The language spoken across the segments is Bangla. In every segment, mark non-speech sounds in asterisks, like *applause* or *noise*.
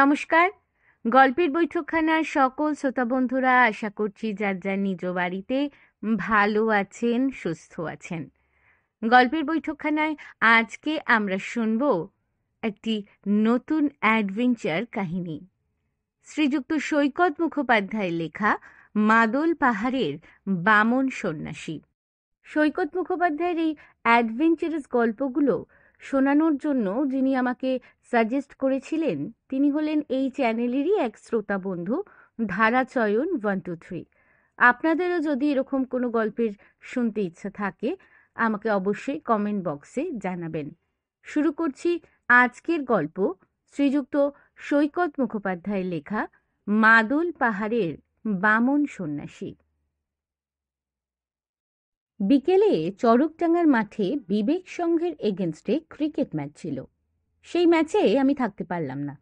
নমস্কার গল্পের বৈঠকখানার সকল শ্রোতা বন্ধুরা আশা করছি যার যার নিজ বাড়িতে ভালো আছেন সুস্থ আছেন গল্পের বৈঠকখানায় আজকে আমরা শুনব একটি নতুন অ্যাডভেঞ্চার কাহিনী শ্রীযুক্ত সৈকত মুখোপাধ্যায় লেখা মাদল পাহাড়ের বামন সন্ন্যাসী সৈকত মুখোপাধ্যায়ের এই অ্যাডভেঞ্চারাস গল্পগুলো শোনানোর জন্য যিনি আমাকে সাজেস্ট করেছিলেন তিনি হলেন এই চ্যানেলেরই এক শ্রোতা বন্ধু ধারাচয়ন ওয়ান টু থ্রি আপনাদেরও যদি এরকম কোনো গল্পের শুনতে ইচ্ছা থাকে আমাকে অবশ্যই কমেন্ট বক্সে জানাবেন শুরু করছি আজকের গল্প শ্রীযুক্ত সৈকত মুখোপাধ্যায়ের লেখা মাদল পাহাড়ের বামন সন্ন্যাসী বিকেলে চড়কডাঙ্গার মাঠে বিবেক সংঘের এগেনস্টে ক্রিকেট ম্যাচ ছিল সেই ম্যাচে আমি থাকতে পারলাম না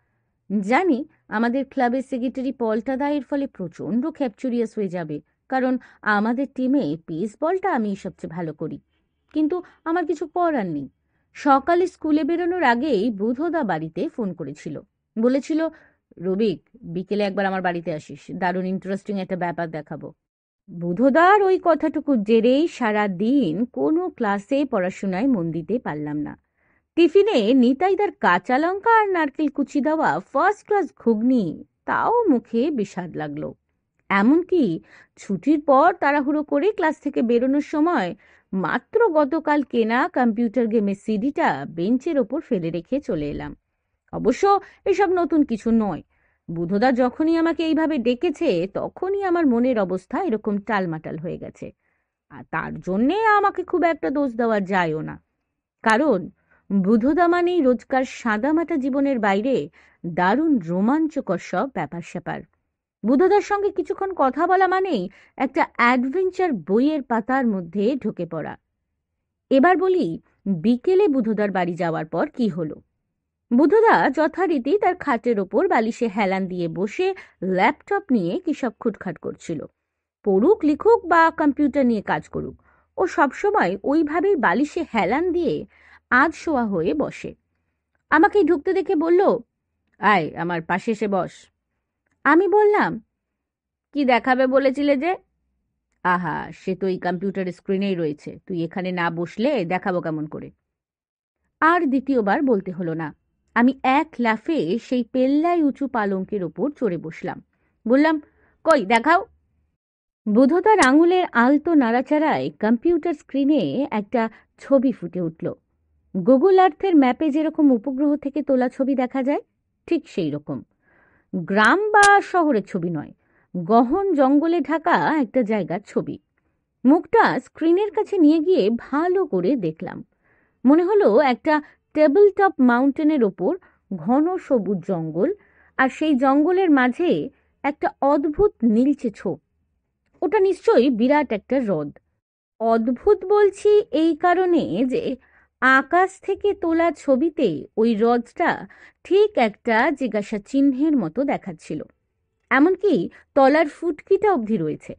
জানি আমাদের ক্লাবের সেক্রেটারি পল্টা দায়ের ফলে প্রচণ্ড খ্যাপচুরিয়াস হয়ে যাবে কারণ আমাদের টিমে পেস বলটা আমি সবচেয়ে ভালো করি কিন্তু আমার কিছু করার নেই সকালে স্কুলে বেরোনোর আগেই বুধদা বাড়িতে ফোন করেছিল বলেছিল রবিক বিকেলে একবার আমার বাড়িতে আসিস দারুণ ইন্টারেস্টিং একটা ব্যাপার দেখাবো বুধদার ওই কথাটুকু জেরেই সারা দিন কোনো ক্লাসে পড়াশোনায় মন দিতে পারলাম না টিফিনে নিতাইদার কাঁচা লঙ্কা আর নারকেল কুচি দেওয়া ফার্স্ট ক্লাস ঘুগনি তাও মুখে বিষাদ লাগলো এমনকি ছুটির পর তাড়াহুড়ো করে ক্লাস থেকে বেরোনোর সময় মাত্র গতকাল কেনা কম্পিউটার গেমের সিডিটা বেঞ্চের ওপর ফেলে রেখে চলে এলাম অবশ্য এসব নতুন কিছু নয় বুধদা যখনই আমাকে এইভাবে ডেকেছে তখনই আমার মনের অবস্থা এরকম টালমাটাল হয়ে গেছে আর তার জন্যে আমাকে খুব একটা দোষ দেওয়া যায়ও না কারণ বুধদা মানেই রোজকার সাদামাটা জীবনের বাইরে দারুণ রোমাঞ্চকর সব ব্যাপার স্যাপার বুধদার সঙ্গে কিছুক্ষণ কথা বলা মানেই একটা অ্যাডভেঞ্চার বইয়ের পাতার মধ্যে ঢুকে পড়া এবার বলি বিকেলে বুধদার বাড়ি যাওয়ার পর কি হলো বুধদা যথারীতি তার খাটের ওপর বালিশে হেলান দিয়ে বসে ল্যাপটপ নিয়ে কিসব খুটখাট করছিল পড়ুক লিখুক বা কম্পিউটার নিয়ে কাজ করুক ও সবসময় ওইভাবেই বালিশে হেলান দিয়ে আজ শোয়া হয়ে বসে আমাকে ঢুকতে দেখে বলল আয় আমার পাশে এসে বস আমি বললাম কি দেখাবে বলেছিলে যে আহা সে তো এই কম্পিউটার স্ক্রিনেই রয়েছে তুই এখানে না বসলে দেখাবো কেমন করে আর দ্বিতীয়বার বলতে হলো না আমি এক লাফে সেই পেল্লাই উঁচু পালঙ্কের ওপর চড়ে বসলাম বললাম কই দেখাও বুধতার আঙুলের আলতো নাড়াচাড়ায় কম্পিউটার স্ক্রিনে একটা ছবি ফুটে উঠল গুগল আর্থের ম্যাপে যেরকম উপগ্রহ থেকে তোলা ছবি দেখা যায় ঠিক সেই রকম গ্রাম বা শহরের ছবি নয় গহন জঙ্গলে ঢাকা একটা জায়গার ছবি মুখটা স্ক্রিনের কাছে নিয়ে গিয়ে ভালো করে দেখলাম মনে হলো একটা টেবল টপ মাউন্টেনের ওপর ঘন সবুজ জঙ্গল আর সেই জঙ্গলের মাঝে একটা অদ্ভুত নীলচে ছোপ ওটা নিশ্চয়ই বিরাট একটা হ্রদ অদ্ভুত বলছি এই কারণে যে আকাশ থেকে তোলা ছবিতে ওই হ্রদটা ঠিক একটা জিজ্ঞাসা চিহ্নের মতো দেখাচ্ছিল এমনকি তলার ফুটকিটা অবধি রয়েছে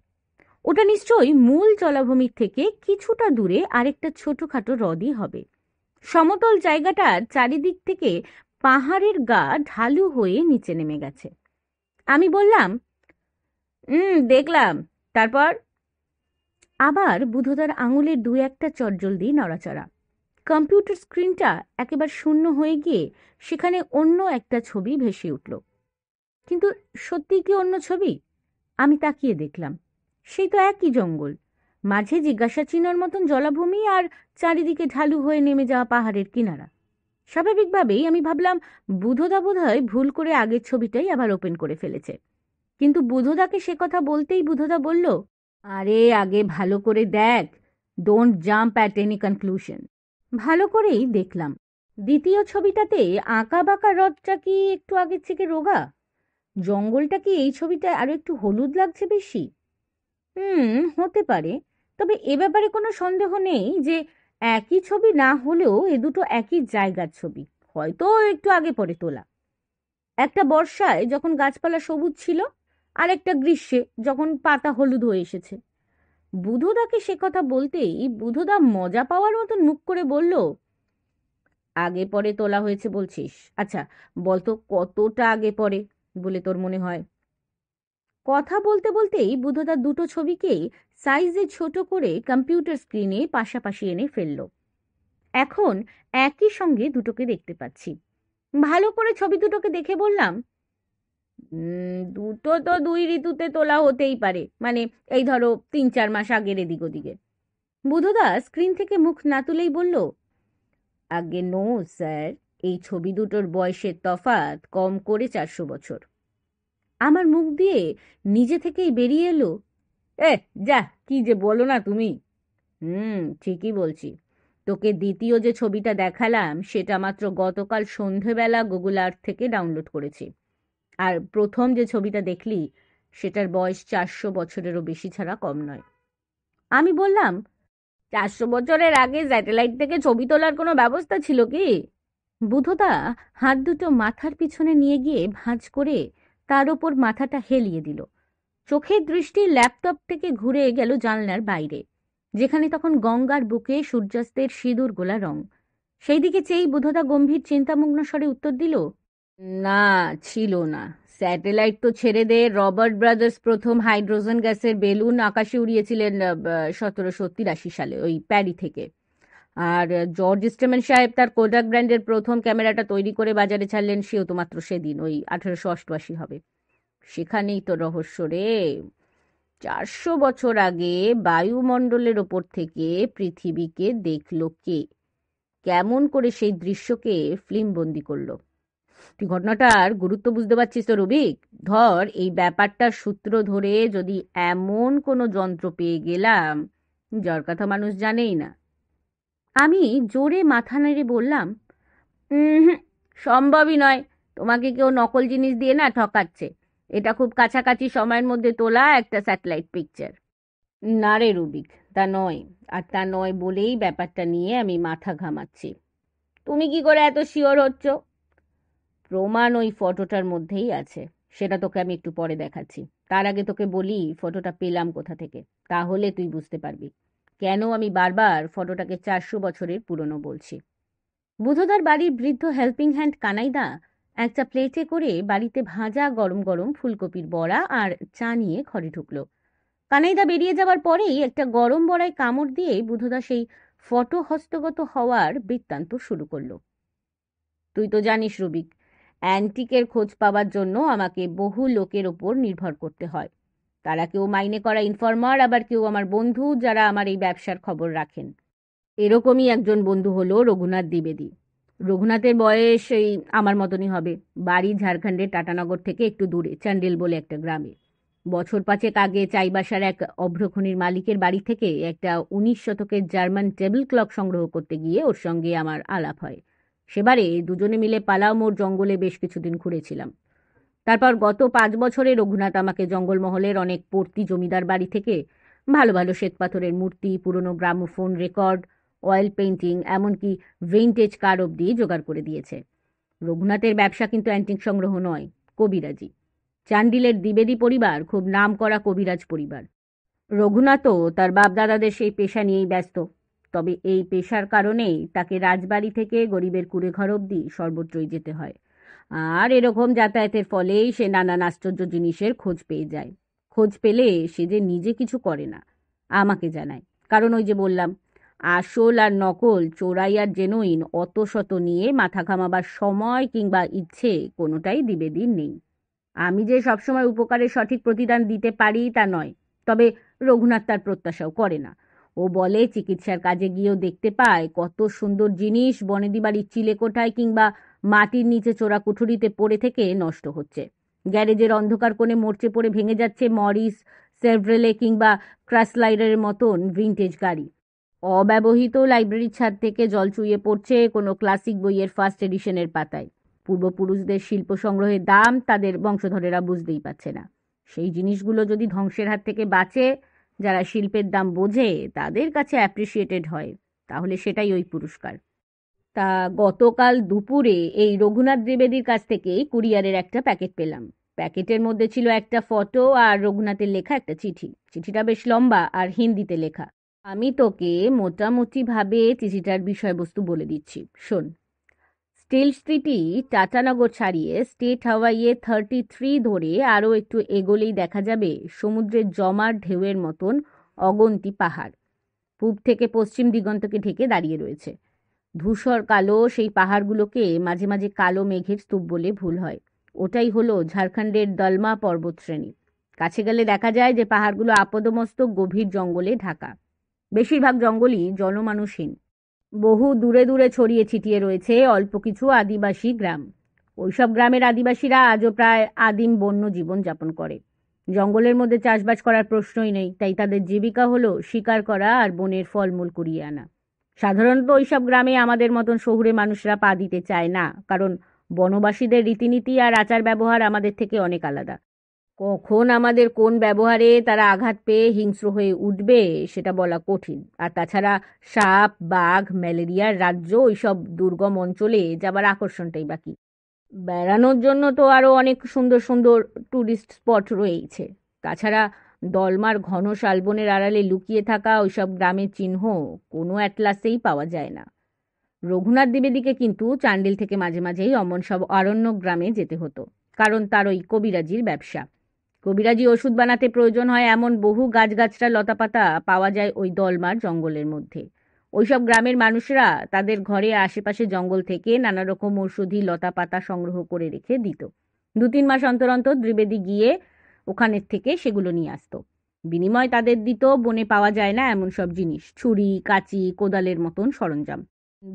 ওটা নিশ্চয়ই মূল জলাভূমির থেকে কিছুটা দূরে আরেকটা ছোটখাটো হ্রদই হবে সমতল জায়গাটা চারিদিক থেকে পাহাড়ের গা ঢালু হয়ে নিচে নেমে গেছে আমি বললাম হুম দেখলাম তারপর আবার বুধদার আঙুলের দু একটা চটজলদি নড়াচড়া কম্পিউটার স্ক্রিনটা একেবারে শূন্য হয়ে গিয়ে সেখানে অন্য একটা ছবি ভেসে উঠল কিন্তু সত্যি কি অন্য ছবি আমি তাকিয়ে দেখলাম সেই তো একই জঙ্গল মাঝে জিজ্ঞাসা চিহ্নর মতন জলাভূমি আর চারিদিকে ঢালু হয়ে নেমে যাওয়া পাহাড়ের কিনারা স্বাভাবিকভাবেই আমি ভাবলাম বুধদা বোধহয় ভুল করে আগের ছবিটাই আবার ওপেন করে ফেলেছে কিন্তু বুধদাকে সে কথা বলতেই বুধদা বলল আরে আগে ভালো করে দেখ don't jump at any conclusion ভালো করেই দেখলাম দ্বিতীয় ছবিটাতে আঁকা বাঁকা হ্রদটা কি একটু আগের থেকে রোগা জঙ্গলটা কি এই ছবিটা আরো একটু হলুদ লাগছে বেশি হুম হতে পারে তবে এ ব্যাপারে কোনো সন্দেহ নেই যে একই ছবি না হলেও এ দুটো একই জায়গার ছবি হয়তো একটু আগে পরে তোলা একটা বর্ষায় যখন গাছপালা সবুজ ছিল আর একটা গ্রীষ্মে যখন পাতা হলুদ হয়ে এসেছে বুধদাকে সে কথা বলতেই বুধদা মজা পাওয়ার মতো মুখ করে বলল আগে পরে তোলা হয়েছে বলছিস আচ্ছা বলতো কতটা আগে পরে বলে তোর মনে হয় কথা বলতে বলতেই বুধদা দুটো ছবিকেই সাইজে ছোট করে কম্পিউটার স্ক্রিনে পাশাপাশি এনে ফেলল এখন একই সঙ্গে দুটোকে দেখতে পাচ্ছি ভালো করে ছবি দুটোকে দেখে বললাম দুটো তো দুই ঋতুতে তোলা হতেই পারে মানে এই ধরো তিন চার মাস আগের এদিক ওদিকে বুধদা স্ক্রিন থেকে মুখ না তুলেই বলল আগে নো স্যার এই ছবি দুটোর বয়সের তফাত কম করে চারশো বছর আমার মুখ দিয়ে নিজে থেকেই বেরিয়ে এলো এ যা কি যে বলো না তুমি হুম ঠিকই বলছি তোকে দ্বিতীয় যে ছবিটা দেখালাম সেটা মাত্র গতকাল সন্ধেবেলা গুগল আর্থ থেকে ডাউনলোড করেছি আর প্রথম যে ছবিটা দেখলি সেটার বয়স চারশো বছরেরও বেশি ছাড়া কম নয় আমি বললাম চারশো বছরের আগে স্যাটেলাইট থেকে ছবি তোলার কোনো ব্যবস্থা ছিল কি বুধতা হাত দুটো মাথার পিছনে নিয়ে গিয়ে ভাঁজ করে তার ওপর মাথাটা হেলিয়ে দিল চোখের দৃষ্টি ল্যাপটপ থেকে ঘুরে গেল জানলার বাইরে যেখানে তখন গঙ্গার বুকে সূর্যাস্তের সিঁদুর গোলা রং সেই দিকে চেয়েই বুধদা গম্ভীর চিন্তামগ্ন স্বরে উত্তর দিল না ছিল না স্যাটেলাইট তো ছেড়ে দে রবার্ট ব্রাদার্স প্রথম হাইড্রোজেন গ্যাসের বেলুন আকাশে উড়িয়েছিলেন সতেরোশো তিরাশি সালে ওই প্যারি থেকে আর জর্জ স্টেমেন সাহেব তার কোডাক ব্র্যান্ডের প্রথম ক্যামেরাটা তৈরি করে বাজারে ছাড়লেন সেও তো মাত্র সেদিন ওই আঠেরোশো অষ্টআশি হবে সেখানেই তো রহস্য রে চারশো বছর আগে বায়ুমণ্ডলের ওপর থেকে পৃথিবীকে দেখল কে কেমন করে সেই দৃশ্যকে ফিল্ম বন্দি করলো তুই ঘটনাটার গুরুত্ব বুঝতে পারছিস তো রবিক ধর এই ব্যাপারটার সূত্র ধরে যদি এমন কোনো যন্ত্র পেয়ে গেলাম যার কথা মানুষ জানেই না আমি জোরে মাথা নেড়ে বললাম সম্ভবই নয় তোমাকে কেউ নকল জিনিস দিয়ে না ঠকাচ্ছে এটা খুব কাছাকাছি সময়ের মধ্যে তোলা একটা স্যাটেলাইট পিকচার না রে রুবিক তা নয় আর তা নয় বলেই ব্যাপারটা নিয়ে আমি মাথা ঘামাচ্ছি তুমি কি করে এত শিওর হচ্ছ প্রমাণ ওই ফটোটার মধ্যেই আছে সেটা তোকে আমি একটু পরে দেখাচ্ছি তার আগে তোকে বলি ফটোটা পেলাম কোথা থেকে তাহলে তুই বুঝতে পারবি কেন আমি বারবার ফটোটাকে চারশো বছরের পুরনো বলছি বুধদার বাড়ির বৃদ্ধ হেল্পিং হ্যান্ড কানাইদা একটা প্লেটে করে বাড়িতে ভাজা গরম গরম ফুলকপির বড়া আর চা নিয়ে ঘরে ঢুকল কানাইদা বেরিয়ে যাওয়ার পরেই একটা গরম বড়ায় কামড় দিয়ে বুধদা সেই ফটো হস্তগত হওয়ার বৃত্তান্ত শুরু করল তুই তো জানিস রুবিক অ্যান্টিকের খোঁজ পাবার জন্য আমাকে বহু লোকের ওপর নির্ভর করতে হয় তারা কেউ মাইনে করা ইনফর্মার আবার কেউ আমার বন্ধু যারা আমার এই ব্যবসার খবর রাখেন এরকমই একজন বন্ধু হলো রঘুনাথ দ্বিবেদী রঘুনাথের বয়স এই আমার মতনই হবে বাড়ি ঝাড়খণ্ডের টাটানগর থেকে একটু দূরে চ্যান্ডেল বলে একটা গ্রামে বছর পাঁচেক আগে চাইবাসার এক অভ্রখনির মালিকের বাড়ি থেকে একটা উনিশ শতকের জার্মান টেবিল ক্লক সংগ্রহ করতে গিয়ে ওর সঙ্গে আমার আলাপ হয় সেবারে দুজনে মিলে মোর জঙ্গলে বেশ কিছুদিন ঘুরেছিলাম তারপর গত পাঁচ বছরে রঘুনাথ আমাকে জঙ্গলমহলের অনেক পড়তি জমিদার বাড়ি থেকে ভালো ভালো শ্বেতপাথরের মূর্তি পুরনো গ্রামোফোন রেকর্ড অয়েল পেন্টিং এমনকি ভিনটেজ কার অব্দি জোগাড় করে দিয়েছে রঘুনাথের ব্যবসা কিন্তু অ্যান্টিক সংগ্রহ নয় কবিরাজি চান্ডিলের দ্বিবেদী পরিবার খুব নাম করা কবিরাজ পরিবার রঘুনাথও তার বাপদাদাদের সেই পেশা নিয়েই ব্যস্ত তবে এই পেশার কারণেই তাকে রাজবাড়ি থেকে গরিবের ঘর অবধি সর্বত্রই যেতে হয় আর এরকম যাতায়াতের ফলেই সে নানান আশ্চর্য জিনিসের খোঁজ পেয়ে যায় খোঁজ পেলে সে যে নিজে কিছু করে না আমাকে জানায় কারণ ওই যে বললাম আসল আর নকল চোরাই আর জেনুইন অত শত নিয়ে মাথা ঘামাবার সময় কিংবা ইচ্ছে কোনোটাই দিন নেই আমি যে সবসময় উপকারের সঠিক প্রতিদান দিতে পারি তা নয় তবে রঘুনাথ তার প্রত্যাশাও করে না ও বলে চিকিৎসার কাজে গিয়েও দেখতে পায় কত সুন্দর জিনিস বনেদি বাড়ির চিলেকোঠায় কিংবা মাটির নিচে চোরা কুঠুরিতে পড়ে থেকে নষ্ট হচ্ছে গ্যারেজের অন্ধকার কোণে মরচে পড়ে ভেঙে যাচ্ছে মরিস সেভ্রেলে কিংবা ক্রাসলাইডারের মতন ভিন্টেজ গাড়ি অব্যবহৃত লাইব্রেরির ছাদ থেকে জল চুইয়ে পড়ছে কোনো ক্লাসিক বইয়ের ফার্স্ট এডিশনের পাতায় পূর্বপুরুষদের শিল্প সংগ্রহের দাম তাদের বংশধরেরা বুঝতেই পারছে না সেই জিনিসগুলো যদি ধ্বংসের হাত থেকে বাঁচে যারা শিল্পের দাম বোঝে তাদের কাছে অ্যাপ্রিসিয়েটেড হয় তাহলে সেটাই ওই পুরস্কার তা গতকাল দুপুরে এই রঘুনাথ দ্বিবেদীর কাছ থেকে কুরিয়ারের একটা প্যাকেট পেলাম প্যাকেটের মধ্যে ছিল একটা ফটো আর রঘুনাথের লেখা একটা চিঠি চিঠিটা বেশ লম্বা আর হিন্দিতে লেখা আমি তোকে মোটামুটিভাবে চিঠিটার বিষয়বস্তু বলে দিচ্ছি শোন স্টিল স্ট্রিটই টাটানগর ছাড়িয়ে স্টেট হাওয়াইয়ে থার্টি থ্রি ধরে আরও একটু এগোলেই দেখা যাবে সমুদ্রের জমার ঢেউয়ের মতন অগন্তি পাহাড় পূব থেকে পশ্চিম দিগন্তকে ঢেকে দাঁড়িয়ে রয়েছে ধূসর কালো সেই পাহাড়গুলোকে মাঝে মাঝে কালো মেঘের স্তূপ বলে ভুল হয় ওটাই হলো ঝাড়খণ্ডের দলমা পর্বতশ্রেণী কাছে গেলে দেখা যায় যে পাহাড়গুলো আপদমস্ত গভীর জঙ্গলে ঢাকা বেশিরভাগ জঙ্গলই জনমানুষহীন বহু দূরে দূরে ছড়িয়ে ছিটিয়ে রয়েছে অল্প কিছু আদিবাসী গ্রাম ওইসব গ্রামের আদিবাসীরা আজও প্রায় আদিম বন্য জীবন যাপন করে জঙ্গলের মধ্যে চাষবাস করার প্রশ্নই নেই তাই তাদের জীবিকা হলো শিকার করা আর বনের ফলমূল কুড়িয়ে আনা সাধারণত ওইসব গ্রামে আমাদের মতন শহুরে মানুষরা পা দিতে চায় না কারণ বনবাসীদের রীতিনীতি আর আচার ব্যবহার আমাদের থেকে অনেক আলাদা কখন আমাদের কোন ব্যবহারে তারা আঘাত পেয়ে হিংস্র হয়ে উঠবে সেটা বলা কঠিন আর তাছাড়া সাপ বাঘ ম্যালেরিয়ার রাজ্য ওইসব দুর্গম অঞ্চলে যাবার আকর্ষণটাই বাকি বেড়ানোর জন্য তো আরও অনেক সুন্দর সুন্দর ট্যুরিস্ট স্পট রয়েছে তাছাড়া দলমার ঘন শালবনের আড়ালে লুকিয়ে থাকা ওইসব গ্রামের চিহ্ন কোনো অ্যাটলাসেই পাওয়া যায় না রঘুনাথ দ্বীবেদিকে কিন্তু চান্ডিল থেকে মাঝে মাঝেই অমন সব অরণ্য গ্রামে যেতে হতো কারণ তার ওই কবিরাজির ব্যবসা কবিরাজি ওষুধ বানাতে প্রয়োজন হয় এমন বহু গাছগাছরা লতাপাতা পাওয়া যায় ওই দলমার জঙ্গলের মধ্যে ওইসব গ্রামের মানুষরা তাদের ঘরে আশেপাশে জঙ্গল থেকে নানা রকম ঔষধি লতাপাতা সংগ্রহ করে রেখে দিত দু তিন মাস অন্তর অন্তর দ্রিবেদী গিয়ে ওখানের থেকে সেগুলো নিয়ে আসতো বিনিময় তাদের দিত বনে পাওয়া যায় না এমন সব জিনিস ছুরি কাঁচি কোদালের মতন সরঞ্জাম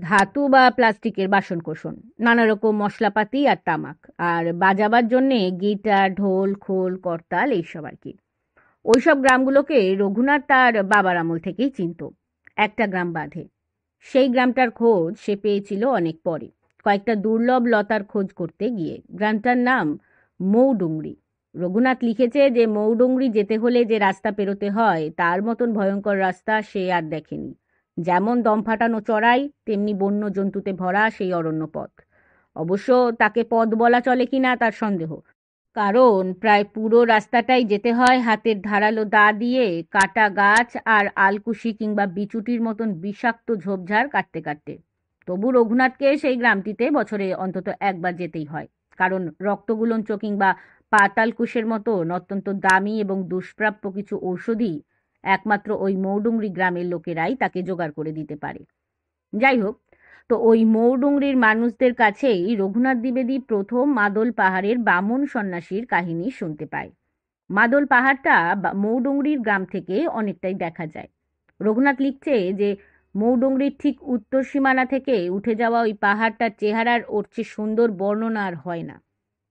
ধাতু বা প্লাস্টিকের বাসন কোষণ নানা রকম মশলাপাতি আর তামাক আর বাজাবার জন্যে গিটার ঢোল খোল করতাল এইসব আর কি ওইসব গ্রামগুলোকে রঘুনাথ তার বাবার আমল থেকেই চিনত একটা গ্রাম বাঁধে সেই গ্রামটার খোঁজ সে পেয়েছিল অনেক পরে কয়েকটা দুর্লভ লতার খোঁজ করতে গিয়ে গ্রামটার নাম মৌডুংরি রঘুনাথ লিখেছে যে মৌডুংরি যেতে হলে যে রাস্তা পেরোতে হয় তার মতন ভয়ঙ্কর রাস্তা সে আর দেখেনি যেমন দম ফাটানো চড়াই তেমনি বন্য জন্তুতে ভরা সেই অরণ্য পথ অবশ্য তাকে পথ বলা চলে কিনা তার সন্দেহ কারণ প্রায় পুরো রাস্তাটাই যেতে হয় হাতের ধারালো দা দিয়ে কাটা গাছ আর আলকুশি কিংবা বিচুটির মতন বিষাক্ত ঝোপঝাড় কাটতে কাটতে তবু রঘুনাথকে সেই গ্রামটিতে বছরে অন্তত একবার যেতেই হয় কারণ রক্তগুলঞ্চ কিংবা পাতালকুশের মতন অত্যন্ত দামি এবং দুষ্প্রাপ্য কিছু ঔষধি একমাত্র ওই মৌডুংরি গ্রামের লোকেরাই তাকে জোগাড় করে দিতে পারে যাই হোক তো ওই মৌডুংরির মানুষদের কাছেই রঘুনাথ দ্বিবেদী প্রথম মাদল পাহাড়ের বামন সন্ন্যাসীর কাহিনী শুনতে পায় মাদল পাহাড়টা মৌডুংরির গ্রাম থেকে অনেকটাই দেখা যায় রঘুনাথ লিখছে যে মৌডুংরির ঠিক উত্তর সীমানা থেকে উঠে যাওয়া ওই পাহাড়টার চেহারার ওর চেয়ে সুন্দর বর্ণনা আর হয় না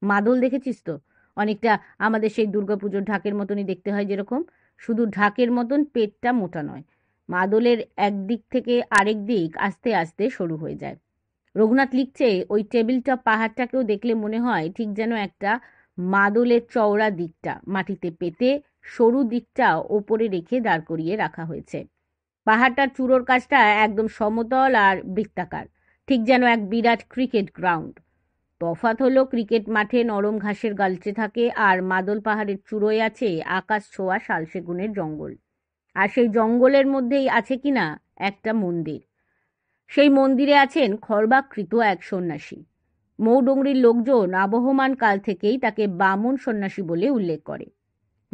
মাদল দেখেছিস তো অনেকটা আমাদের সেই দুর্গাপুজোর ঢাকের মতনই দেখতে হয় যেরকম শুধু ঢাকের মতন পেটটা মোটা নয় মাদলের একদিক থেকে আরেক দিক আস্তে আস্তে সরু হয়ে যায় রঘুনাথ লিখছে ওই টেবিলটা পাহাড়টাকেও দেখলে মনে হয় ঠিক যেন একটা মাদলের চওড়া দিকটা মাটিতে পেতে সরু দিকটা ওপরে রেখে দাঁড় করিয়ে রাখা হয়েছে পাহাড়টার চূড়োর কাজটা একদম সমতল আর বৃত্তাকার ঠিক যেন এক বিরাট ক্রিকেট গ্রাউন্ড তফাত হলো ক্রিকেট মাঠে নরম ঘাসের গালচে থাকে আর মাদল পাহাড়ের চূড়োয় আছে আকাশ ছোঁয়া শালসেগুনের জঙ্গল আর সেই জঙ্গলের মধ্যেই আছে কিনা একটা মন্দির সেই মন্দিরে আছেন খর্বাকৃত এক সন্ন্যাসী মৌডুংরির লোকজন আবহমান কাল থেকেই তাকে বামন সন্ন্যাসী বলে উল্লেখ করে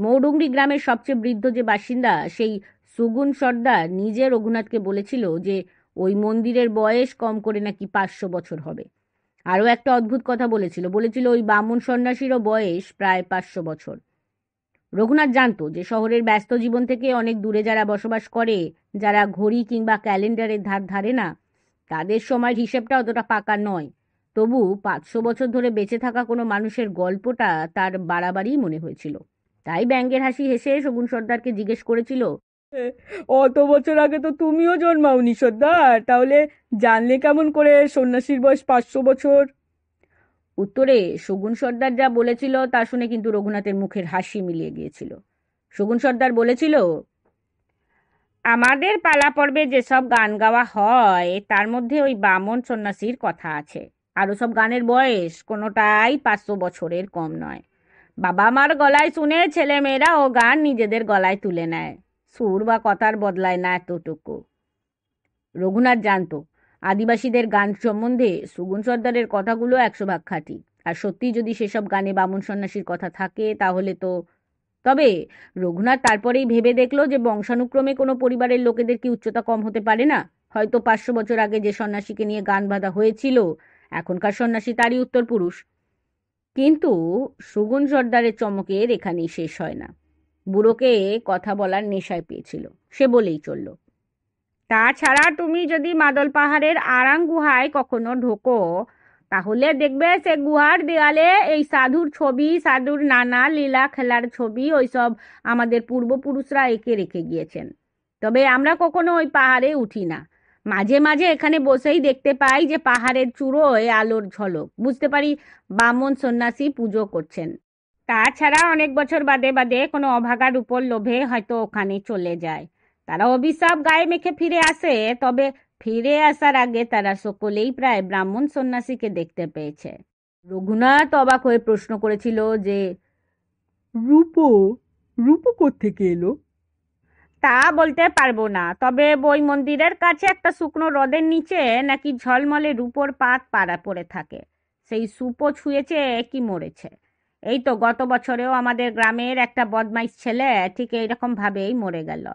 মৌডুংরি গ্রামের সবচেয়ে বৃদ্ধ যে বাসিন্দা সেই সুগুন সর্দার নিজে রঘুনাথকে বলেছিল যে ওই মন্দিরের বয়স কম করে নাকি পাঁচশো বছর হবে আরও একটা অদ্ভুত কথা বলেছিল বলেছিল ওই বামন সন্ন্যাসীরও বয়স প্রায় পাঁচশো বছর রঘুনাথ জানত যে শহরের ব্যস্ত জীবন থেকে অনেক দূরে যারা বসবাস করে যারা ঘড়ি কিংবা ক্যালেন্ডারের ধার ধারে না তাদের সময়ের হিসেবটা অতটা পাকা নয় তবু পাঁচশো বছর ধরে বেঁচে থাকা কোনো মানুষের গল্পটা তার বাড়াবাড়ি মনে হয়েছিল তাই ব্যাঙ্গের হাসি হেসে শগুন সর্দারকে জিজ্ঞেস করেছিল অত বছর আগে তো তুমিও জন্মাওনি সর্দার তাহলে জানলে কেমন করে সন্ন্যাসীর বয়স পাঁচশো বছর উত্তরে শগুন সর্দার যা বলেছিল তা শুনে কিন্তু রঘুনাথের মুখের হাসি মিলিয়ে গিয়েছিল শগুন সর্দার বলেছিল আমাদের পালা পর্বে যেসব গান গাওয়া হয় তার মধ্যে ওই বামন সন্ন্যাসীর কথা আছে আরও সব গানের বয়স কোনোটাই পাঁচশো বছরের কম নয় বাবা মার গলায় শুনে ছেলেমেয়েরা ও গান নিজেদের গলায় তুলে নেয় সুর বা কথার বদলায় না এতটুকু রঘুনাথ জানত আদিবাসীদের গান সম্বন্ধে সুগুন সর্দারের কথাগুলো একশো ভাগ খাঁটি আর সত্যি যদি সেসব গানে বামুন সন্ন্যাসীর কথা থাকে তাহলে তো তবে রঘুনাথ তারপরেই ভেবে দেখলো যে বংশানুক্রমে কোনো পরিবারের লোকেদের কি উচ্চতা কম হতে পারে না হয়তো পাঁচশো বছর আগে যে সন্ন্যাসীকে নিয়ে গান বাঁধা হয়েছিল এখনকার সন্ন্যাসী তারই উত্তর পুরুষ কিন্তু সুগুন সর্দারের চমকের এখানেই শেষ হয় না বুড়োকে কথা বলার নেশায় পেয়েছিল সে বলেই চলল তাছাড়া তুমি যদি মাদল পাহাড়ের আরাং গুহায় কখনো ঢোকো তাহলে দেখবে সে গুহার দেয়ালে এই সাধুর ছবি সাধুর নানা লীলা খেলার ছবি ওইসব আমাদের পূর্বপুরুষরা এঁকে রেখে গিয়েছেন তবে আমরা কখনো ওই পাহাড়ে উঠি না মাঝে মাঝে এখানে বসেই দেখতে পাই যে পাহাড়ের চূড়োয় আলোর ঝলক বুঝতে পারি বামন সন্ন্যাসী পুজো করছেন তাছাড়া অনেক বছর বাদে বাদে কোনো অভাগার উপর লোভে হয়তো ওখানে চলে যায় তারা অভিশাপ গায়ে মেখে ফিরে আসে তবে ফিরে আসার আগে তারা সকলেই প্রায় ব্রাহ্মণ সন্ন্যাসীকে দেখতে পেয়েছে রঘুনাথ অবাক হয়ে প্রশ্ন করেছিল যে রূপ রূপ থেকে এলো তা বলতে পারবো না তবে বই মন্দিরের কাছে একটা শুকনো হ্রদের নিচে নাকি ঝলমলে রূপোর পাত পাড়া পড়ে থাকে সেই সুপো ছুঁয়েছে কি মরেছে এই তো গত বছরেও আমাদের গ্রামের একটা বদমাইশ ছেলে ঠিক এইরকম ভাবেই মরে গেল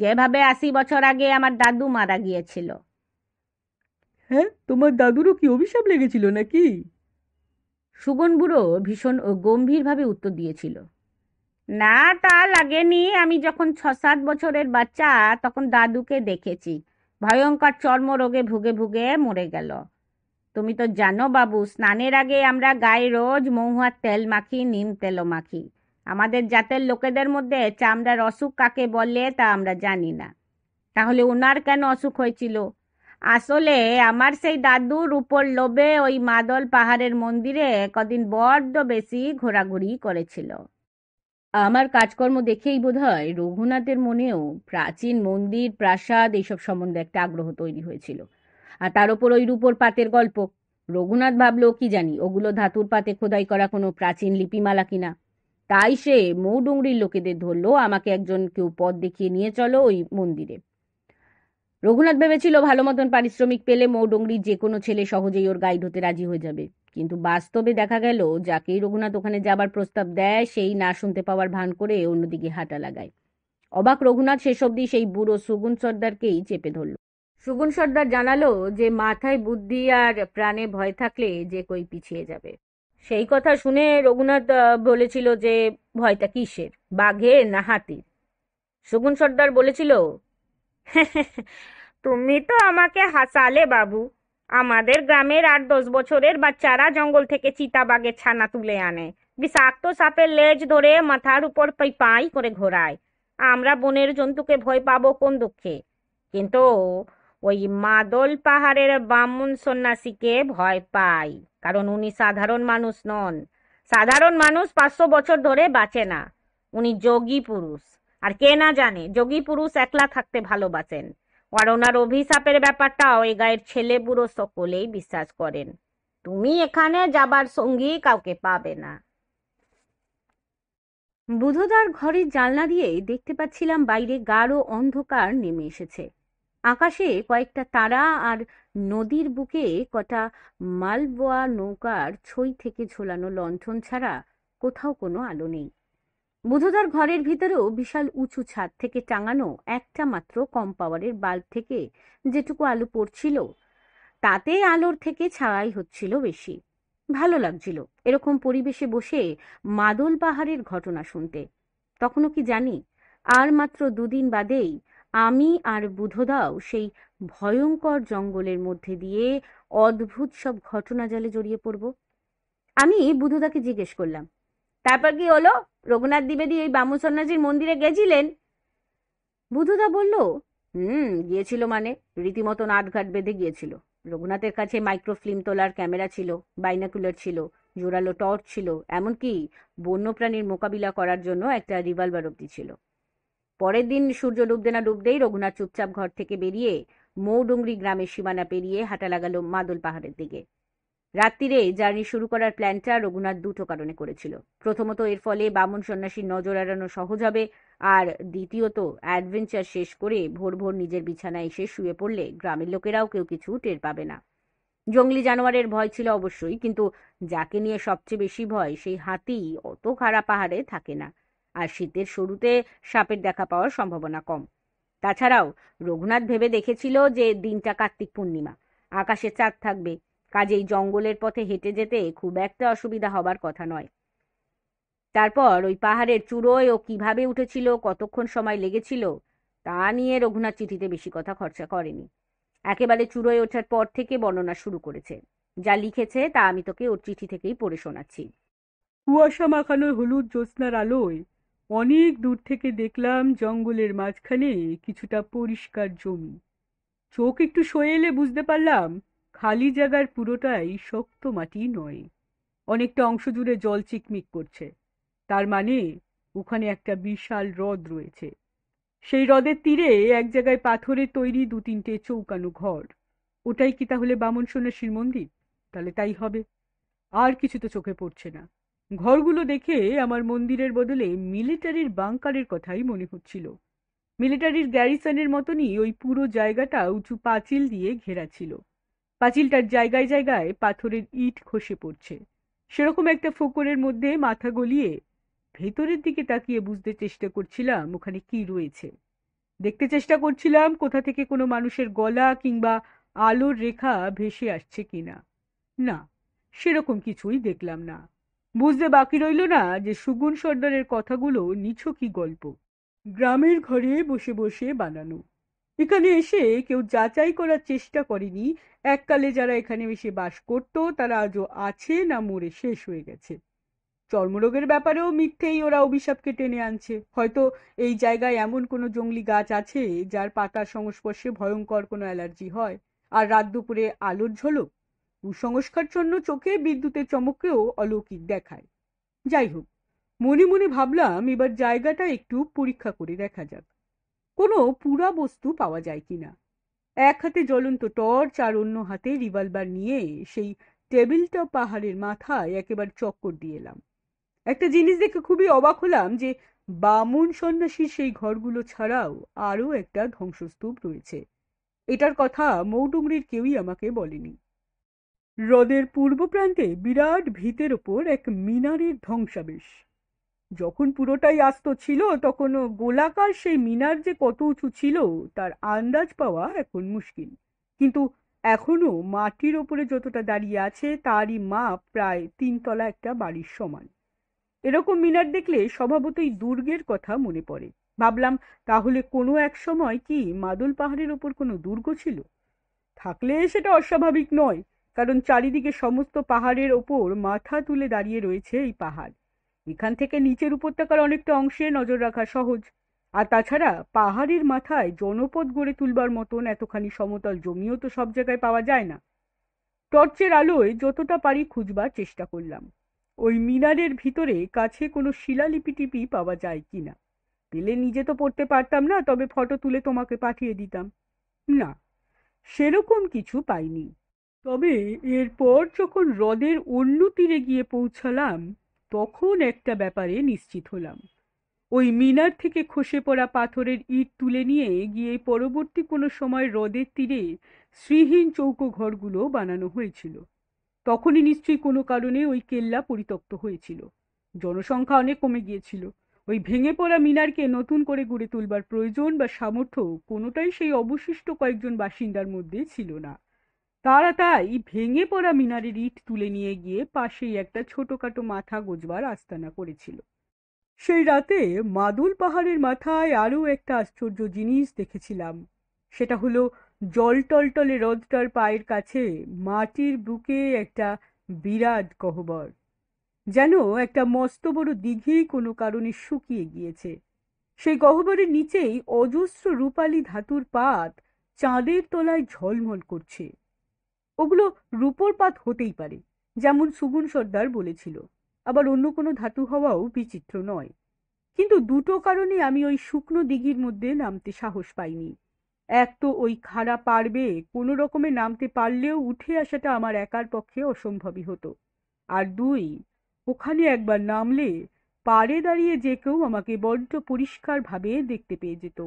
যেভাবে আশি বছর আগে আমার দাদু মারা গিয়েছিল হ্যাঁ তোমার দাদুরও কি অভিশাপ লেগেছিল নাকি সুগন বুড়ো ভীষণ ও গম্ভীরভাবে উত্তর দিয়েছিল না তা লাগেনি আমি যখন ছ সাত বছরের বাচ্চা তখন দাদুকে দেখেছি ভয়ঙ্কর চর্মরোগে ভুগে ভুগে মরে গেল তুমি তো জানো বাবু স্নানের আগে আমরা গায়ে রোজ মহুয়ার তেল মাখি নিম তেলও মাখি আমাদের জাতের লোকেদের মধ্যে চামড়ার অসুখ কাকে বলে তা আমরা জানি না তাহলে ওনার কেন অসুখ হয়েছিল আসলে আমার সেই দাদুর উপর লোভে ওই মাদল পাহাড়ের মন্দিরে কদিন বড্ড বেশি ঘোরাঘুরি করেছিল আমার কাজকর্ম দেখেই বোধ হয় রঘুনাথের মনেও প্রাচীন মন্দির প্রাসাদ এইসব সম্বন্ধে একটা আগ্রহ তৈরি হয়েছিল আর তার ওপর ওই রূপোর পাতের গল্প রঘুনাথ ভাবল কি জানি ওগুলো ধাতুর পাতে খোদাই করা কোনো প্রাচীন লিপিমালা কিনা তাই সে মৌডুংরির লোকেদের ধরলো আমাকে একজন কেউ পথ দেখিয়ে নিয়ে চলো ওই মন্দিরে রঘুনাথ ভেবেছিল ভালো মতন পারিশ্রমিক পেলে মৌডুংরির যে কোনো ছেলে সহজেই ওর গাইড হতে রাজি হয়ে যাবে কিন্তু বাস্তবে দেখা গেল যাকেই রঘুনাথ ওখানে যাবার প্রস্তাব দেয় সেই না শুনতে পাওয়ার ভান করে অন্যদিকে হাঁটা লাগায় অবাক রঘুনাথ শেষ অবধি সেই বুড়ো সুগুন সর্দারকেই চেপে ধরল সুগুণ সর্দার জানালো যে মাথায় বুদ্ধি আর প্রাণে ভয় থাকলে যে কই পিছিয়ে যাবে সেই কথা শুনে রঘুনাথ বলেছিল যে ভয়টা কিসের বাঘের না হাতির শগুন সর্দার বলেছিল *laughs* তুমি তো আমাকে হাসালে বাবু আমাদের গ্রামের আট দশ বছরের বাচ্চারা জঙ্গল থেকে চিতাবাগের ছানা তুলে আনে বিষাক্ত সাপের লেজ ধরে মাথার উপর পাই করে ঘোরায় আমরা বনের জন্তুকে ভয় পাবো কোন দুঃখে কিন্তু ওই মাদল পাহাড়ের বামুন সন্ন্যাসীকে ভয় পাই কারণ উনি সাধারণ মানুষ নন সাধারণ মানুষ পাঁচশো বছর ধরে বাঁচে না উনি যোগী পুরুষ আর কে না জানে যোগী পুরুষ একলা থাকতে ভালোবাসেন আর ওনার অভিশাপের ব্যাপারটা ওই গায়ের ছেলে বুড়ো সকলেই বিশ্বাস করেন তুমি এখানে যাবার সঙ্গী কাউকে পাবে না বুধদার ঘরের জানলা দিয়ে দেখতে পাচ্ছিলাম বাইরে গাঢ় অন্ধকার নেমে এসেছে আকাশে কয়েকটা তারা আর নদীর বুকে কটা মালবোয়া নৌকার ছই থেকে ঝোলানো লণ্ঠন ছাড়া কোথাও কোনো আলো নেই বুধদার ঘরের ভিতরেও বিশাল উঁচু ছাদ থেকে টাঙানো একটা মাত্র কম পাওয়ারের বাল্ব থেকে যেটুকু আলো পড়ছিল তাতে আলোর থেকে ছায়াই হচ্ছিল বেশি ভালো লাগছিল এরকম পরিবেশে বসে মাদল পাহাড়ের ঘটনা শুনতে তখনও কি জানি আর মাত্র দুদিন বাদেই আমি আর বুধদাও সেই ভয়ঙ্কর জঙ্গলের মধ্যে দিয়ে অদ্ভুত সব ঘটনা জলে জড়িয়ে পড়ব আমি বুধদাকে জিজ্ঞেস করলাম তারপর কি হলো রঘুনাথ দ্বিবেদী এই বামু সন্ন্যাসীর মন্দিরে গেছিলেন বুধুদা বলল হুম গিয়েছিল মানে রীতিমতো আটঘাট বেঁধে গিয়েছিল রঘুনাথের কাছে মাইক্রোফিল্ম তোলার ক্যামেরা ছিল বাইনাকুলার ছিল জোরালো টর্চ ছিল এমনকি বন্যপ্রাণীর মোকাবিলা করার জন্য একটা রিভলভার অব্দি ছিল পরের দিন সূর্য ডুবতে না ডুবতেই রঘুনাথ চুপচাপ ঘর থেকে বেরিয়ে মৌডুংরি গ্রামের সীমানা পেরিয়ে হাঁটা লাগালো মাদল পাহাড়ের দিকে রাত্রিরে জার্নি শুরু করার প্ল্যানটা রঘুনাথ দুটো কারণে করেছিল প্রথমত এর ফলে বামন সন্ন্যাসীর নজর এড়ানো সহজ হবে আর দ্বিতীয়ত অ্যাডভেঞ্চার শেষ করে ভোর ভোর নিজের বিছানায় এসে শুয়ে পড়লে গ্রামের লোকেরাও কেউ কিছু টের পাবে না জঙ্গলি জানোয়ারের ভয় ছিল অবশ্যই কিন্তু যাকে নিয়ে সবচেয়ে বেশি ভয় সেই হাতি অত খারাপ পাহাড়ে থাকে না আর শীতের শুরুতে সাপের দেখা পাওয়ার সম্ভাবনা কম তাছাড়াও রঘুনাথ ভেবে দেখেছিল যে দিনটা কার্তিক পূর্ণিমা আকাশে চাঁদ থাকবে কাজেই জঙ্গলের পথে হেঁটে যেতে খুব একটা অসুবিধা হবার কথা নয় তারপর ওই পাহাড়ের চূড়োয় ও কিভাবে উঠেছিল কতক্ষণ সময় লেগেছিল তা নিয়ে রঘুনাথ চিঠিতে বেশি কথা খরচা করেনি একেবারে চূড়োয় ওঠার পর থেকে বর্ণনা শুরু করেছে যা লিখেছে তা আমি তোকে ওর চিঠি থেকেই পড়ে শোনাচ্ছি কুয়াশা মাখানো হলুদ জ্যোৎস্নার আলোয় অনেক দূর থেকে দেখলাম জঙ্গলের মাঝখানে কিছুটা পরিষ্কার জমি চোখ একটু সয়ে এলে বুঝতে পারলাম খালি জায়গার পুরোটাই শক্ত মাটি নয় অনেকটা অংশ জুড়ে জল চিকমিক করছে তার মানে ওখানে একটা বিশাল হ্রদ রয়েছে সেই হ্রদের তীরে এক জায়গায় পাথরে তৈরি দু তিনটে চৌকানো ঘর ওটাই কি তাহলে বামন সন্ন্যাসীর মন্দির তাহলে তাই হবে আর কিছু তো চোখে পড়ছে না ঘরগুলো দেখে আমার মন্দিরের বদলে মিলিটারির বাংকারের কথাই মনে হচ্ছিল মিলিটারির গ্যারিসনের মতনই ওই পুরো জায়গাটা উঁচু পাঁচিল দিয়ে ঘেরা ছিল পাঁচিলটার জায়গায় জায়গায় পাথরের ইট খসে পড়ছে সেরকম একটা ফোকরের মধ্যে মাথা গলিয়ে ভেতরের দিকে তাকিয়ে বুঝতে চেষ্টা করছিলাম ওখানে কি রয়েছে দেখতে চেষ্টা করছিলাম কোথা থেকে কোনো মানুষের গলা কিংবা আলোর রেখা ভেসে আসছে কিনা না সেরকম কিছুই দেখলাম না বুঝতে বাকি রইল না যে সুগুণ সর্দারের কথাগুলো কি গল্প গ্রামের ঘরে বসে বসে বানানো এখানে এসে কেউ যাচাই করার চেষ্টা করেনি এককালে যারা এখানে এসে বাস করত তারা আজও আছে না মরে শেষ হয়ে গেছে চর্মরোগের ব্যাপারেও মিথ্যেই ওরা অভিশাপকে টেনে আনছে হয়তো এই জায়গায় এমন কোনো জঙ্গলি গাছ আছে যার পাতার সংস্পর্শে ভয়ঙ্কর কোনো অ্যালার্জি হয় আর রাত দুপুরে আলোর ঝলক জন্য চোখে বিদ্যুতের চমককেও অলৌকিক দেখায় যাই হোক মনে মনে ভাবলাম এবার জায়গাটা একটু পরীক্ষা করে দেখা যাক কোনো পুরা বস্তু পাওয়া যায় কিনা এক হাতে জ্বলন্ত টর্চ আর অন্য হাতে রিভলভার নিয়ে সেই টেবিলটা পাহাড়ের মাথায় একেবারে চক্কর দিয়ে এলাম একটা জিনিস দেখে খুবই অবাক হলাম যে বামুন সন্ন্যাসীর সেই ঘরগুলো ছাড়াও আরও একটা ধ্বংসস্তূপ রয়েছে এটার কথা মৌডুমরির কেউই আমাকে বলেনি হ্রদের পূর্ব প্রান্তে বিরাট ভিতের ওপর এক মিনারের ধ্বংসাবেশ যখন পুরোটাই আস্ত ছিল তখন গোলাকার সেই মিনার যে কত উঁচু ছিল তার আন্দাজ পাওয়া এখন মুশকিল কিন্তু এখনও মাটির ওপরে যতটা দাঁড়িয়ে আছে তারই মাপ প্রায় তিনতলা একটা বাড়ির সমান এরকম মিনার দেখলে স্বভাবতই দুর্গের কথা মনে পড়ে ভাবলাম তাহলে কোনো এক সময় কি মাদল পাহাড়ের ওপর কোনো দুর্গ ছিল থাকলে সেটা অস্বাভাবিক নয় কারণ চারিদিকে সমস্ত পাহাড়ের ওপর মাথা তুলে দাঁড়িয়ে রয়েছে এই পাহাড় এখান থেকে নিচের উপত্যকার অনেকটা অংশে নজর রাখা সহজ আর তাছাড়া পাহাড়ের মাথায় জনপদ গড়ে তুলবার মতন এতখানি সমতল জমিও তো সব জায়গায় পাওয়া যায় না টর্চের আলোয় যতটা পারি খুঁজবার চেষ্টা করলাম ওই মিনারের ভিতরে কাছে কোনো শিলালিপি টিপি পাওয়া যায় কি না পেলে নিজে তো পড়তে পারতাম না তবে ফটো তুলে তোমাকে পাঠিয়ে দিতাম না সেরকম কিছু পাইনি তবে এরপর যখন হ্রদের অন্য তীরে গিয়ে পৌঁছালাম তখন একটা ব্যাপারে নিশ্চিত হলাম ওই মিনার থেকে খসে পড়া পাথরের ইট তুলে নিয়ে গিয়ে পরবর্তী কোনো সময় হ্রদের তীরে শ্রীহীন চৌকো ঘরগুলো বানানো হয়েছিল তখনই নিশ্চয়ই কোনো কারণে ওই কেল্লা পরিত্যক্ত হয়েছিল জনসংখ্যা অনেক কমে গিয়েছিল ওই ভেঙে পড়া মিনারকে নতুন করে গড়ে তুলবার প্রয়োজন বা সামর্থ্য কোনোটাই সেই অবশিষ্ট কয়েকজন বাসিন্দার মধ্যে ছিল না তারা তাই ভেঙে পড়া মিনারের ইট তুলে নিয়ে গিয়ে পাশেই একটা ছোটখাটো মাথা গোজবার আস্তানা করেছিল সেই রাতে মাদুল পাহাড়ের মাথায় আরও একটা আশ্চর্য জিনিস দেখেছিলাম সেটা হলো জল টলটলে হ্রদটার পায়ের কাছে মাটির বুকে একটা বিরাট গহ্বর যেন একটা মস্ত বড় দিঘি কোনো কারণে শুকিয়ে গিয়েছে সেই গহ্বরের নিচেই অজস্র রূপালী ধাতুর পাত চাঁদের তলায় ঝলমল করছে ওগুলো রূপোর পাত হতেই পারে যেমন সুগুন সর্দার বলেছিল আবার অন্য কোনো ধাতু হওয়াও বিচিত্র নয় কিন্তু দুটো কারণে আমি ওই শুকনো দিঘির মধ্যে নামতে সাহস পাইনি এক তো ওই খাড়া পারবে কোনো রকমে নামতে পারলেও উঠে আসাটা আমার একার পক্ষে অসম্ভবই হতো আর দুই ওখানে একবার নামলে পারে দাঁড়িয়ে যে কেউ আমাকে বড্ড পরিষ্কারভাবে দেখতে পেয়ে যেত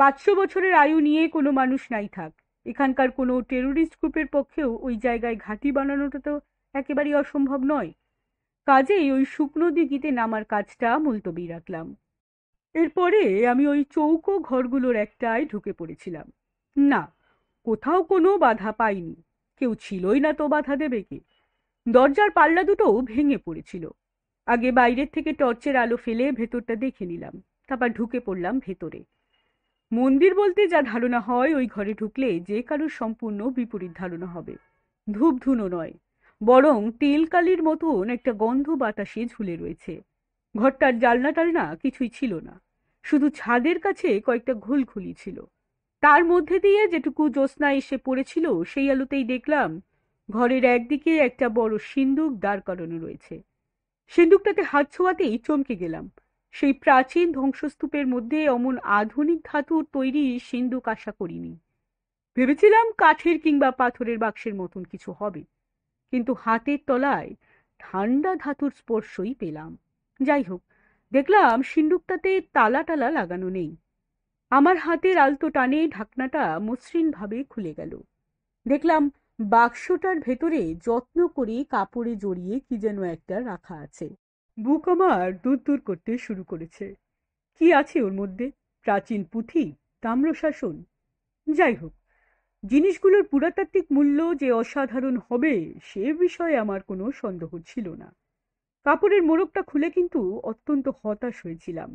পাঁচশো বছরের আয়ু নিয়ে কোনো মানুষ নাই থাক এখানকার কোনো টেরোরিস্ট গ্রুপের পক্ষেও ওই জায়গায় ঘাঁটি বানানোটা তো একেবারেই অসম্ভব নয় কাজেই ওই শুকনো দিঘিতে নামার কাজটা মুলতবি রাখলাম এরপরে আমি ওই চৌকো ঘরগুলোর একটায় ঢুকে পড়েছিলাম না কোথাও কোনো বাধা পাইনি কেউ ছিলই না তো বাধা দেবে কে দরজার পাল্লা দুটোও ভেঙে পড়েছিল আগে বাইরের থেকে টর্চের আলো ফেলে ভেতরটা দেখে নিলাম তারপর ঢুকে পড়লাম ভেতরে মন্দির বলতে যা ধারণা হয় ওই ঘরে ঢুকলে যে কারোর সম্পূর্ণ বিপরীত ধারণা হবে ধূপধুনো নয় বরং তেলকালির মতন একটা গন্ধ বাতাসে ঝুলে রয়েছে ঘরটার জালনা টালনা কিছুই ছিল না শুধু ছাদের কাছে কয়েকটা ঘুলঘুলি ছিল তার মধ্যে দিয়ে যেটুকু জ্যোৎস্না এসে পড়েছিল সেই আলোতেই দেখলাম ঘরের একদিকে একটা বড় সিন্দুক দাঁড় করানো রয়েছে সিন্দুকটাকে হাত ছোঁয়াতেই চমকে গেলাম সেই প্রাচীন ধ্বংসস্তূপের মধ্যে অমন আধুনিক ধাতুর তৈরি সিন্ধুক আশা করিনি ভেবেছিলাম কাঠের কিংবা পাথরের বাক্সের মতন কিছু হবে কিন্তু হাতের তলায় ঠান্ডা ধাতুর স্পর্শই পেলাম যাই হোক দেখলাম সিন্দুকটাতে তালা টালা লাগানো নেই আমার হাতের আলতো টানে ঢাকনাটা মসৃণভাবে খুলে গেল দেখলাম বাক্সটার ভেতরে যত্ন করে কাপড়ে জড়িয়ে কি যেন একটা রাখা আছে বুক আমার দূর দূর করতে শুরু করেছে কি আছে ওর মধ্যে প্রাচীন পুঁথি তাম্রশাসন যাই হোক জিনিসগুলোর পুরাতাত্ত্বিক মূল্য যে অসাধারণ হবে সে বিষয়ে আমার কোনো সন্দেহ ছিল না কাপড়ের মোড়কটা খুলে কিন্তু অত্যন্ত হতাশ হয়েছিলাম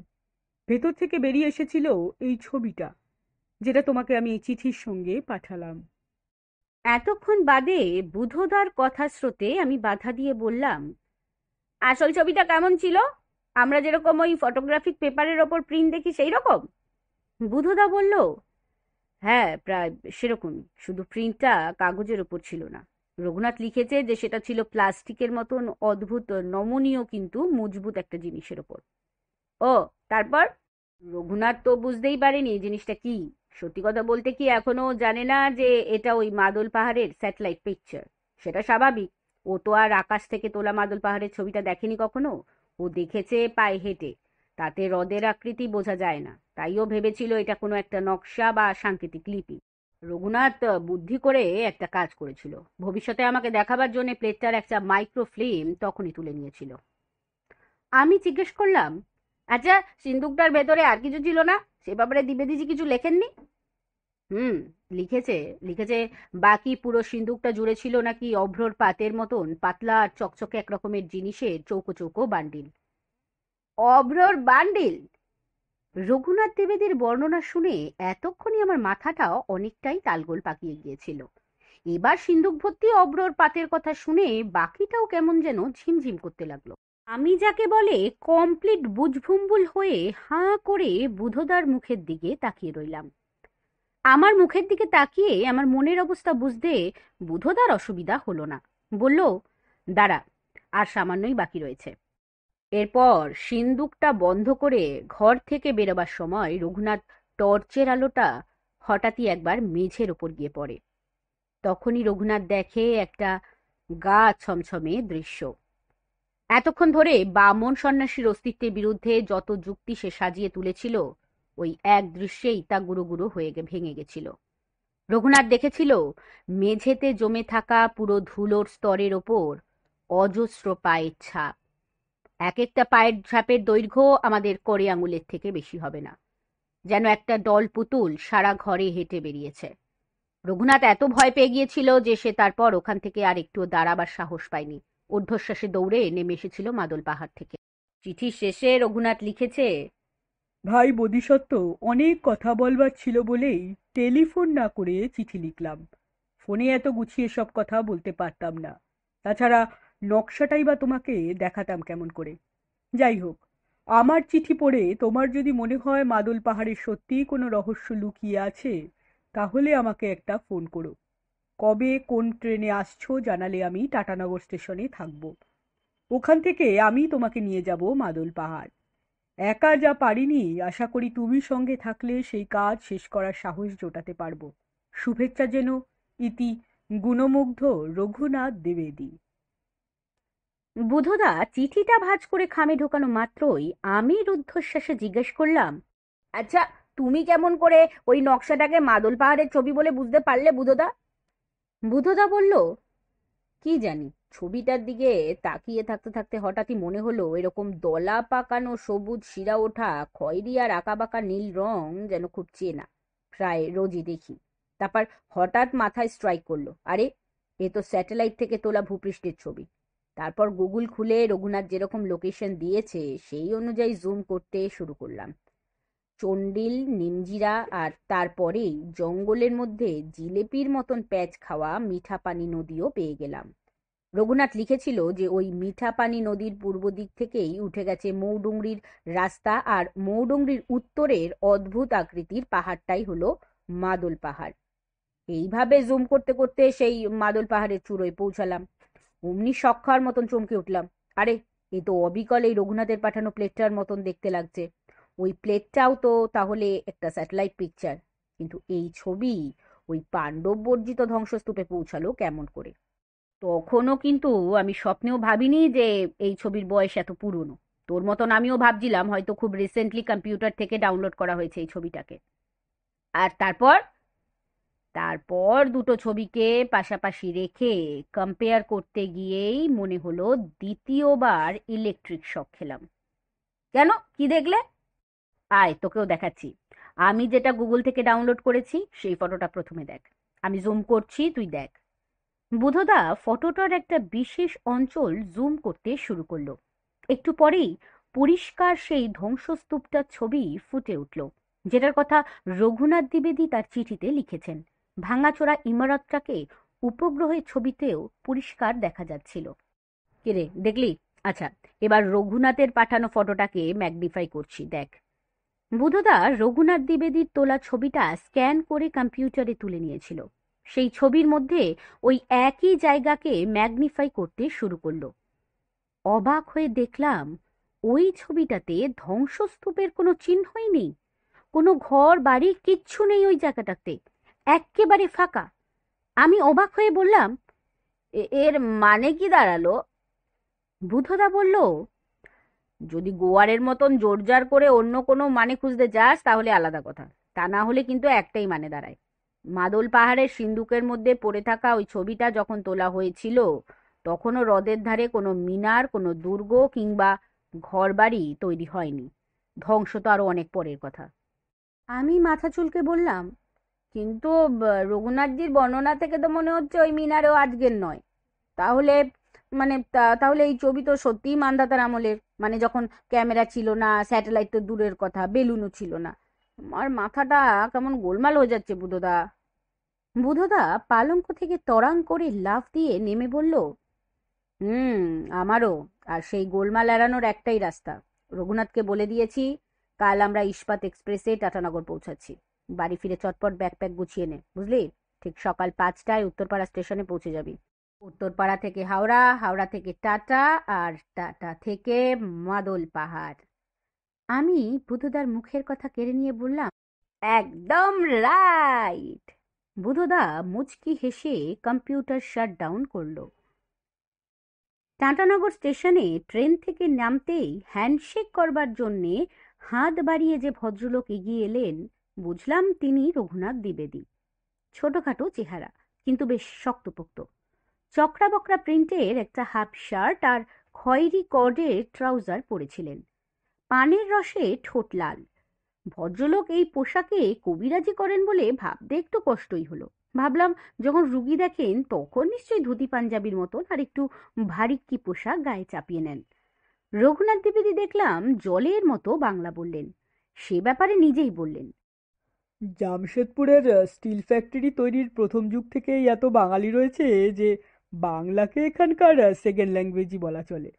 ভেতর থেকে বেরিয়ে এসেছিল এই ছবিটা যেটা তোমাকে আমি এই চিঠির সঙ্গে পাঠালাম এতক্ষণ বাদে বুধদার কথা স্রোতে আমি বাধা দিয়ে বললাম আসল ছবিটা কেমন ছিল আমরা যেরকম ওই ফটোগ্রাফিক পেপারের ওপর প্রিন্ট দেখি সেই রকম বুধদা বলল হ্যাঁ প্রায় সেরকমই শুধু প্রিন্টটা কাগজের ওপর ছিল না রঘুনাথ লিখেছে যে সেটা ছিল প্লাস্টিকের মতন অদ্ভুত নমনীয় কিন্তু মজবুত একটা জিনিসের ওপর ও তারপর রঘুনাথ তো বুঝতেই পারেনি এই জিনিসটা কি সত্যি কথা বলতে কি এখনো জানে না যে এটা ওই মাদল পাহাড়ের স্যাটেলাইট পিকচার সেটা স্বাভাবিক ও তো আর আকাশ থেকে তোলা মাদল পাহাড়ের ছবিটা দেখেনি কখনো ও দেখেছে পায়ে হেঁটে তাতে হ্রদের আকৃতি বোঝা যায় না তাইও ভেবেছিল এটা কোনো একটা নকশা বা সাংকেতিক লিপি রঘুনাথ বুদ্ধি করে একটা কাজ করেছিল ভবিষ্যতে আমাকে দেখাবার জন্য প্লেটটার একটা মাইক্রোফিল্ম তখনই তুলে নিয়েছিল আমি জিজ্ঞেস করলাম আচ্ছা সিন্দুকটার ভেতরে আর কিছু ছিল না সে ব্যাপারে দ্বিবেদীজি কিছু লেখেননি হুম লিখেছে লিখেছে বাকি পুরো সিন্দুকটা জুড়ে ছিল নাকি অভ্রর পাতের মতন পাতলা আর চকচকে এক রকমের চৌকো চৌকো বান্ডিল অভ্রর বান্ডিল রঘুনাথ দেবেদের বর্ণনা শুনে এতক্ষণই আমার মাথাটাও অনেকটাই তালগোল পাকিয়ে গিয়েছিল এবার সিন্দুক ভর্তি অব্রর পাতের কথা শুনে বাকিটাও কেমন যেন ঝিমঝিম করতে লাগলো আমি যাকে বলে কমপ্লিট বুঝভুম্বুল হয়ে হাঁ করে বুধদার মুখের দিকে তাকিয়ে রইলাম আমার মুখের দিকে তাকিয়ে আমার মনের অবস্থা বুঝতে বুধদার অসুবিধা হলো না বলল দাঁড়া আর সামান্যই বাকি রয়েছে এরপর সিন্দুকটা বন্ধ করে ঘর থেকে বেরোবার সময় রঘুনাথ টর্চের আলোটা হঠাৎই একবার মেঝের ওপর গিয়ে পড়ে তখনই রঘুনাথ দেখে একটা গা ছমছমে দৃশ্য এতক্ষণ ধরে বামন সন্ন্যাসীর অস্তিত্বের বিরুদ্ধে যত যুক্তি সে সাজিয়ে তুলেছিল ওই এক দৃশ্যেই তা গুরু গুরু হয়ে ভেঙে গেছিল রঘুনাথ দেখেছিল মেঝেতে জমে থাকা পুরো ধুলোর স্তরের ওপর অজস্র পায়ের ছাপ এক একটা পায়ের ছাপের দৈর্ঘ্য আমাদের করে আঙুলের থেকে বেশি হবে না যেন একটা দল পুতুল সারা ঘরে হেঁটে বেরিয়েছে রঘুনাথ এত ভয় পেয়ে গিয়েছিল যে সে তারপর ওখান থেকে আর একটু দাঁড়াবার সাহস পায়নি ঊর্ধ্বশ্বাসে দৌড়ে নেমে এসেছিল মাদল পাহাড় থেকে চিঠি শেষে রঘুনাথ লিখেছে ভাই বোধিসত্ত্ব অনেক কথা বলবার ছিল বলেই টেলিফোন না করে চিঠি লিখলাম ফোনে এত গুছিয়ে সব কথা বলতে পারতাম না তাছাড়া নকশাটাই বা তোমাকে দেখাতাম কেমন করে যাই হোক আমার চিঠি পড়ে তোমার যদি মনে হয় মাদল পাহাড়ে সত্যিই কোনো রহস্য লুকিয়ে আছে তাহলে আমাকে একটা ফোন করো কবে কোন ট্রেনে আসছো জানালে আমি টাটানগর স্টেশনে থাকব ওখান থেকে আমি তোমাকে নিয়ে যাব মাদল পাহাড় একা যা পারিনি আশা করি তুমি সঙ্গে থাকলে সেই কাজ শেষ করার সাহস জোটাতে পারবো শুভেচ্ছা যেন ইতি গুণমুগ্ধ রঘুনাথ দ্বিবেদী বুধদা চিঠিটা ভাজ করে খামে ঢোকানো মাত্রই আমি রুদ্ধশ্বাসে জিজ্ঞেস করলাম আচ্ছা তুমি কেমন করে ওই নকশাটাকে মাদল পাহাড়ের ছবি বলে বুঝতে পারলে বুধদা বুধদা বলল কি জানি ছবিটার দিকে তাকিয়ে থাকতে থাকতে হঠাৎই মনে হলো এরকম দলা পাকানো সবুজ শিরা ওঠা খয়েরি আর আঁকাবাঁকা নীল রং যেন খুব চেনা প্রায় রোজই দেখি তারপর হঠাৎ মাথায় স্ট্রাইক করলো আরে এ তো স্যাটেলাইট থেকে তোলা ভূপৃষ্ঠের ছবি তারপর গুগল খুলে রঘুনাথ যেরকম লোকেশন দিয়েছে সেই অনুযায়ী জুম করতে শুরু করলাম চন্ডিল নিমজিরা আর তারপরেই জঙ্গলের মধ্যে জিলেপির মতন প্যাচ খাওয়া মিঠা পানি নদীও পেয়ে গেলাম রঘুনাথ লিখেছিল যে ওই মিঠাপানি নদীর পূর্ব দিক থেকেই উঠে গেছে মৌডুংরির রাস্তা আর মৌডুংরির উত্তরের অদ্ভুত আকৃতির পাহাড়টাই হলো মাদল পাহাড় এইভাবে জুম করতে করতে সেই মাদল পাহাড়ের চূড়োয় পৌঁছালাম অমনি সক্ষার মতন চমকে উঠলাম আরে এ তো অবিকল এই রঘুনাথের পাঠানো প্লেটটার মতন দেখতে লাগছে ওই প্লেটটাও তো তাহলে একটা স্যাটেলাইট পিকচার কিন্তু এই ছবি ওই পাণ্ডব বর্জিত ধ্বংসস্তূপে পৌঁছালো কেমন করে তখনও কিন্তু আমি স্বপ্নেও ভাবিনি যে এই ছবির বয়স এত পুরনো তোর মতন আমিও ভাবছিলাম হয়তো খুব রিসেন্টলি কম্পিউটার থেকে ডাউনলোড করা হয়েছে এই ছবিটাকে আর তারপর তারপর দুটো ছবিকে পাশাপাশি রেখে কম্পেয়ার করতে গিয়েই মনে হলো দ্বিতীয়বার ইলেকট্রিক শক খেলাম কেন কি দেখলে আয় তোকেও দেখাচ্ছি আমি যেটা গুগল থেকে ডাউনলোড করেছি সেই ফটোটা প্রথমে দেখ আমি জুম করছি তুই দেখ বুধদা ফটোটার একটা বিশেষ অঞ্চল জুম করতে শুরু করলো একটু পরেই পরিষ্কার সেই ধ্বংসস্তূপটার ছবি ফুটে উঠল যেটার কথা রঘুনাথ দ্বিবেদী তার চিঠিতে লিখেছেন ভাঙাচোরা ইমারতটাকে উপগ্রহের ছবিতেও পরিষ্কার দেখা যাচ্ছিল কিরে দেখলি আচ্ছা এবার রঘুনাথের পাঠানো ফটোটাকে ম্যাগনিফাই করছি দেখ বুধদা রঘুনাথ দ্বিবেদীর তোলা ছবিটা স্ক্যান করে কম্পিউটারে তুলে নিয়েছিল সেই ছবির মধ্যে ওই একই জায়গাকে ম্যাগনিফাই করতে শুরু করলো অবাক হয়ে দেখলাম ওই ছবিটাতে ধ্বংসস্তূপের কোনো চিহ্নই নেই কোনো ঘর বাড়ি কিচ্ছু নেই ওই জায়গাটাতে একেবারে ফাঁকা আমি অবাক হয়ে বললাম এর মানে কি দাঁড়ালো বুধদা বলল যদি গোয়ারের মতন জোরজার করে অন্য কোনো মানে খুঁজতে যাস তাহলে আলাদা কথা তা না হলে কিন্তু একটাই মানে দাঁড়ায় মাদল পাহাড়ের সিন্দুকের মধ্যে পড়ে থাকা ওই ছবিটা যখন তোলা হয়েছিল তখনও হ্রদের ধারে কোনো মিনার কোনো দুর্গ কিংবা ঘরবাড়ি তৈরি হয়নি ধ্বংস তো আরও অনেক পরের কথা আমি মাথা চুলকে বললাম কিন্তু রঘুনাথজির বর্ণনা থেকে তো মনে হচ্ছে ওই মিনারেও আজকের নয় তাহলে মানে তাহলে এই ছবি তো সত্যিই মান্দাতার আমলের মানে যখন ক্যামেরা ছিল না স্যাটেলাইট তো দূরের কথা বেলুনও ছিল না আমার মাথাটা কেমন গোলমাল হয়ে যাচ্ছে বুধদা বুধদা পালঙ্ক থেকে তরাং করে লাফ দিয়ে নেমে বলল হুম আমারও আর সেই গোলমাল এড়ানোর একটাই রাস্তা রঘুনাথকে বলে দিয়েছি কাল আমরা ইস্পাত এক্সপ্রেসে টাটানগর পৌঁছাচ্ছি বাড়ি ফিরে চটপট ব্যাকপ্যাক গুছিয়ে নে বুঝলি ঠিক সকাল পাঁচটায় উত্তরপাড়া স্টেশনে পৌঁছে যাবি উত্তরপাড়া থেকে হাওড়া হাওড়া থেকে টাটা আর টাটা থেকে মাদল পাহাড় আমি বুধদার মুখের কথা কেড়ে নিয়ে বললাম একদম রাইট বুধদা মুচকি হেসে কম্পিউটার শাট ডাউন করল টাটানগর স্টেশনে ট্রেন থেকে নামতেই হ্যান্ডশেক করবার জন্যে হাত বাড়িয়ে যে ভদ্রলোক এগিয়ে এলেন বুঝলাম তিনি রঘুনাথ দ্বিবেদী ছোটখাটো চেহারা কিন্তু বেশ শক্তপোক্ত চকরা বকরা প্রিন্টের একটা হাফ শার্ট আর খয়েরি কর্ডের ট্রাউজার পরেছিলেন পানের রসে ঠোঁট লাল ভদ্রলোক এই পোশাকে কবিরাজি করেন বলে ভাবতে একটু কষ্টই হলো ভাবলাম যখন রুগী দেখেন তখন নিশ্চয়ই ধুতি পাঞ্জাবির মতন আর একটু ভারী কি পোশাক গায়ে চাপিয়ে নেন রঘুনাথ দেবীদি দেখলাম জলের মতো বাংলা বললেন সে ব্যাপারে নিজেই বললেন জামশেদপুরের স্টিল ফ্যাক্টরি তৈরির প্রথম যুগ থেকেই এত বাঙালি রয়েছে যে বাংলাকে এখানকার সেকেন্ড ল্যাঙ্গুয়েজই বলা চলে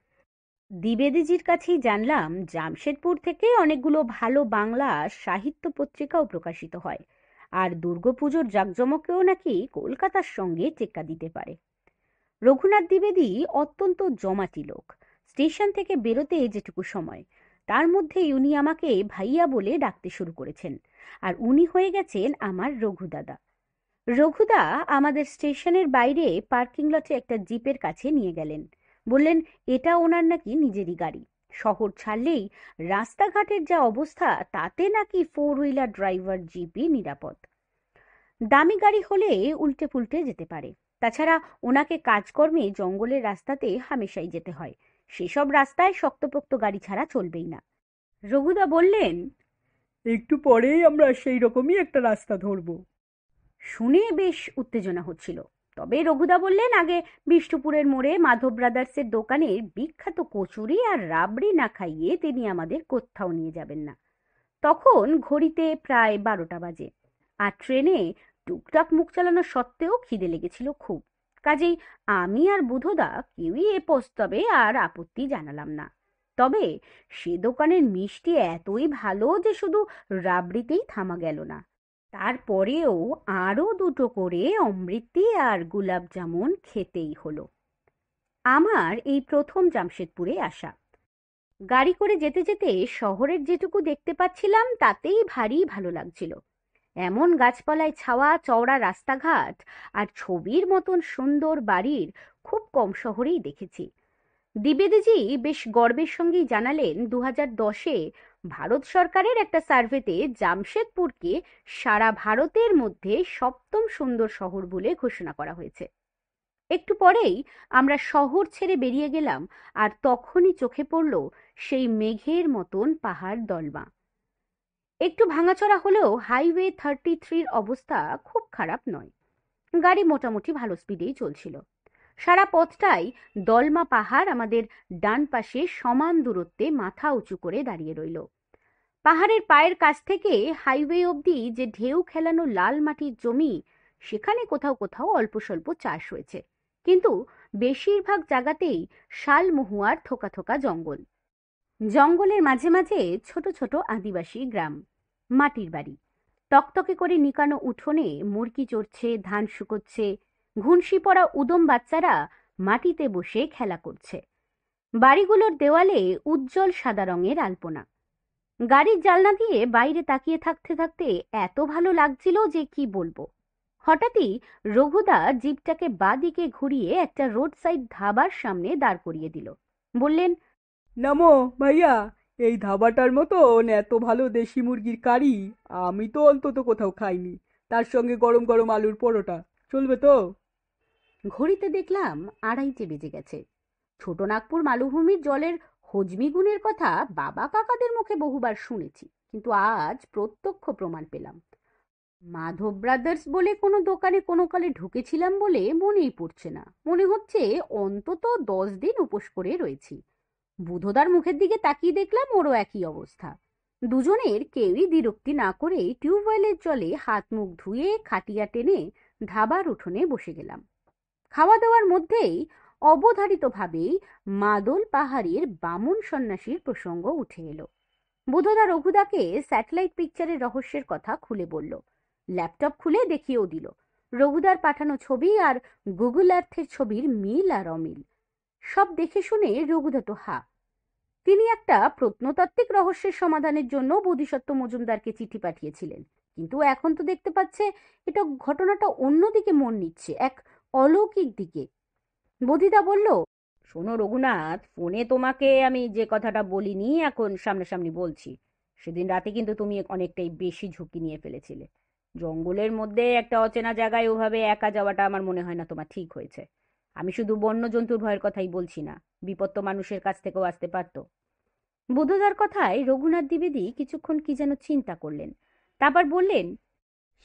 দ্বিবেদীজির কাছেই জানলাম জামশেদপুর থেকে অনেকগুলো ভালো বাংলা সাহিত্য পত্রিকাও প্রকাশিত হয় আর দুর্গাপুজোর জাঁকজমকেও নাকি কলকাতার সঙ্গে টেক্কা দিতে পারে রঘুনাথ দ্বিবেদী অত্যন্ত জমাটি লোক স্টেশন থেকে বেরোতে যেটুকু সময় তার মধ্যে উনি আমাকে ভাইয়া বলে ডাকতে শুরু করেছেন আর উনি হয়ে গেছেন আমার রঘুদাদা রঘুদা আমাদের স্টেশনের বাইরে পার্কিং লটে একটা জিপের কাছে নিয়ে গেলেন বললেন এটা ওনার নাকি নিজেরই গাড়ি শহর ছাড়লেই রাস্তাঘাটের যা অবস্থা তাতে নাকি ফোর হুইলার ড্রাইভার জিপি নিরাপদ দামি গাড়ি হলে উল্টে পুল্টে যেতে পারে তাছাড়া ওনাকে কাজকর্মে জঙ্গলের রাস্তাতে হামেশাই যেতে হয় সেসব রাস্তায় শক্তপোক্ত গাড়ি ছাড়া চলবেই না রঘুদা বললেন একটু পরেই আমরা সেই রকমই একটা রাস্তা ধরব শুনে বেশ উত্তেজনা হচ্ছিল তবে রঘুদা বললেন আগে বিষ্ণুপুরের মোড়ে মাধব ব্রাদার্সের দোকানের বিখ্যাত কচুরি আর রাবড়ি না খাইয়ে তিনি আমাদের কোথাও নিয়ে যাবেন না তখন ঘড়িতে প্রায় বারোটা বাজে আর ট্রেনে টুকটাক মুখ চালানো সত্ত্বেও খিদে লেগেছিল খুব কাজেই আমি আর বুধদা কেউই এ প্রস্তাবে আর আপত্তি জানালাম না তবে সে দোকানের মিষ্টি এতই ভালো যে শুধু রাবড়িতেই থামা গেল না তারপরেও আরও দুটো করে অমৃতি আর গুলাব জামুন খেতেই হলো আমার এই প্রথম জামশেদপুরে আসা গাড়ি করে যেতে যেতে শহরের যেটুকু দেখতে পাচ্ছিলাম তাতেই ভারী ভালো লাগছিল এমন গাছপালায় ছাওয়া চওড়া রাস্তাঘাট আর ছবির মতন সুন্দর বাড়ির খুব কম শহরেই দেখেছি দ্বিবেদীজি বেশ গর্বের সঙ্গেই জানালেন দু দশে ভারত সরকারের একটা সার্ভেতে জামশেদপুরকে সারা ভারতের মধ্যে সপ্তম সুন্দর শহর বলে ঘোষণা করা হয়েছে একটু পরেই আমরা শহর ছেড়ে বেরিয়ে গেলাম আর তখনই চোখে পড়ল সেই মেঘের মতন পাহাড় দলমা একটু ভাঙাচড়া হলেও হাইওয়ে থার্টি থ্রির অবস্থা খুব খারাপ নয় গাড়ি মোটামুটি ভালো স্পিডেই চলছিল সারা পথটাই দলমা পাহাড় আমাদের ডান পাশে সমান দূরত্বে মাথা উঁচু করে দাঁড়িয়ে রইল পাহাড়ের পায়ের কাছ থেকে হাইওয়ে অবধি যে ঢেউ খেলানো লাল মাটির জমি সেখানে কোথাও কোথাও অল্প স্বল্প চাষ হয়েছে কিন্তু বেশিরভাগ জায়গাতেই শাল মহুয়ার থোকা থোকা জঙ্গল জঙ্গলের মাঝে মাঝে ছোট ছোট আদিবাসী গ্রাম মাটির বাড়ি তকতকে করে নিকানো উঠোনে মুরগি চড়ছে ধান শুকোচ্ছে ঘুনসি পড়া উদম বাচ্চারা মাটিতে বসে খেলা করছে বাড়িগুলোর দেওয়ালে উজ্জ্বল সাদা রঙের আলপনা গাড়ির জালনা দিয়ে বাইরে তাকিয়ে থাকতে থাকতে এত ভালো লাগছিল যে কি বলবো হঠাৎই রঘুদা জিপটাকে বাদিকে ঘুরিয়ে একটা রোড সাইড ধাবার সামনে দাঁড় করিয়ে দিল বললেন নামো ভাইয়া এই ধাবাটার মতন এত ভালো দেশি মুরগির কারি আমি তো অন্তত কোথাও খাইনি তার সঙ্গে গরম গরম আলুর পরোটা চলবে তো ঘড়িতে দেখলাম আড়াইটে বেজে গেছে ছোট নাগপুর মালুভূমির জলের হজমি গুণের কথা বাবা কাকাদের মুখে বহুবার শুনেছি কিন্তু আজ প্রত্যক্ষ প্রমাণ পেলাম মাধব ব্রাদার্স বলে কোনো দোকানে কোনো কালে ঢুকেছিলাম বলে মনেই পড়ছে না মনে হচ্ছে অন্তত দশ দিন উপোস করে রয়েছি বুধদার মুখের দিকে তাকিয়ে দেখলাম ওরও একই অবস্থা দুজনের কেউই দ্বিরক্তি না করে টিউবওয়েলের জলে হাত মুখ ধুয়ে খাটিয়া টেনে ধাবার উঠোনে বসে গেলাম খাওয়া দাওয়ার মধ্যেই অবধারিতভাবেই মাদল পাহাড়ের বামুন সন্ন্যাসীর প্রসঙ্গ উঠে এলো বুধদা রঘুদাকে স্যাটেলাইট পিকচারের রহস্যের কথা খুলে বলল ল্যাপটপ খুলে দেখিয়েও দিল রঘুদার পাঠানো ছবি আর গুগল আর্থের ছবির মিল আর অমিল সব দেখে শুনে রঘুদা তো হা তিনি একটা প্রত্নতাত্ত্বিক রহস্যের সমাধানের জন্য বোধিসত্ত্ব মজুমদারকে চিঠি পাঠিয়েছিলেন কিন্তু এখন তো দেখতে পাচ্ছে এটা ঘটনাটা অন্যদিকে মন নিচ্ছে এক অলৌকিক দিকে বধিতা বলল শোনো রঘুনাথ ফোনে তোমাকে আমি যে কথাটা বলিনি এখন সামনাসামনি বলছি সেদিন রাতে কিন্তু তুমি অনেকটাই বেশি ঝুঁকি নিয়ে ফেলেছিলে জঙ্গলের মধ্যে একটা অচেনা জায়গায় ওভাবে একা যাওয়াটা আমার মনে হয় না তোমার ঠিক হয়েছে আমি শুধু বন্য জন্তুর ভয়ের কথাই বলছি না বিপত্ত মানুষের কাছ থেকেও আসতে পারতো বুধদার কথায় রঘুনাথ দ্বিবেদী কিছুক্ষণ কি যেন চিন্তা করলেন তারপর বললেন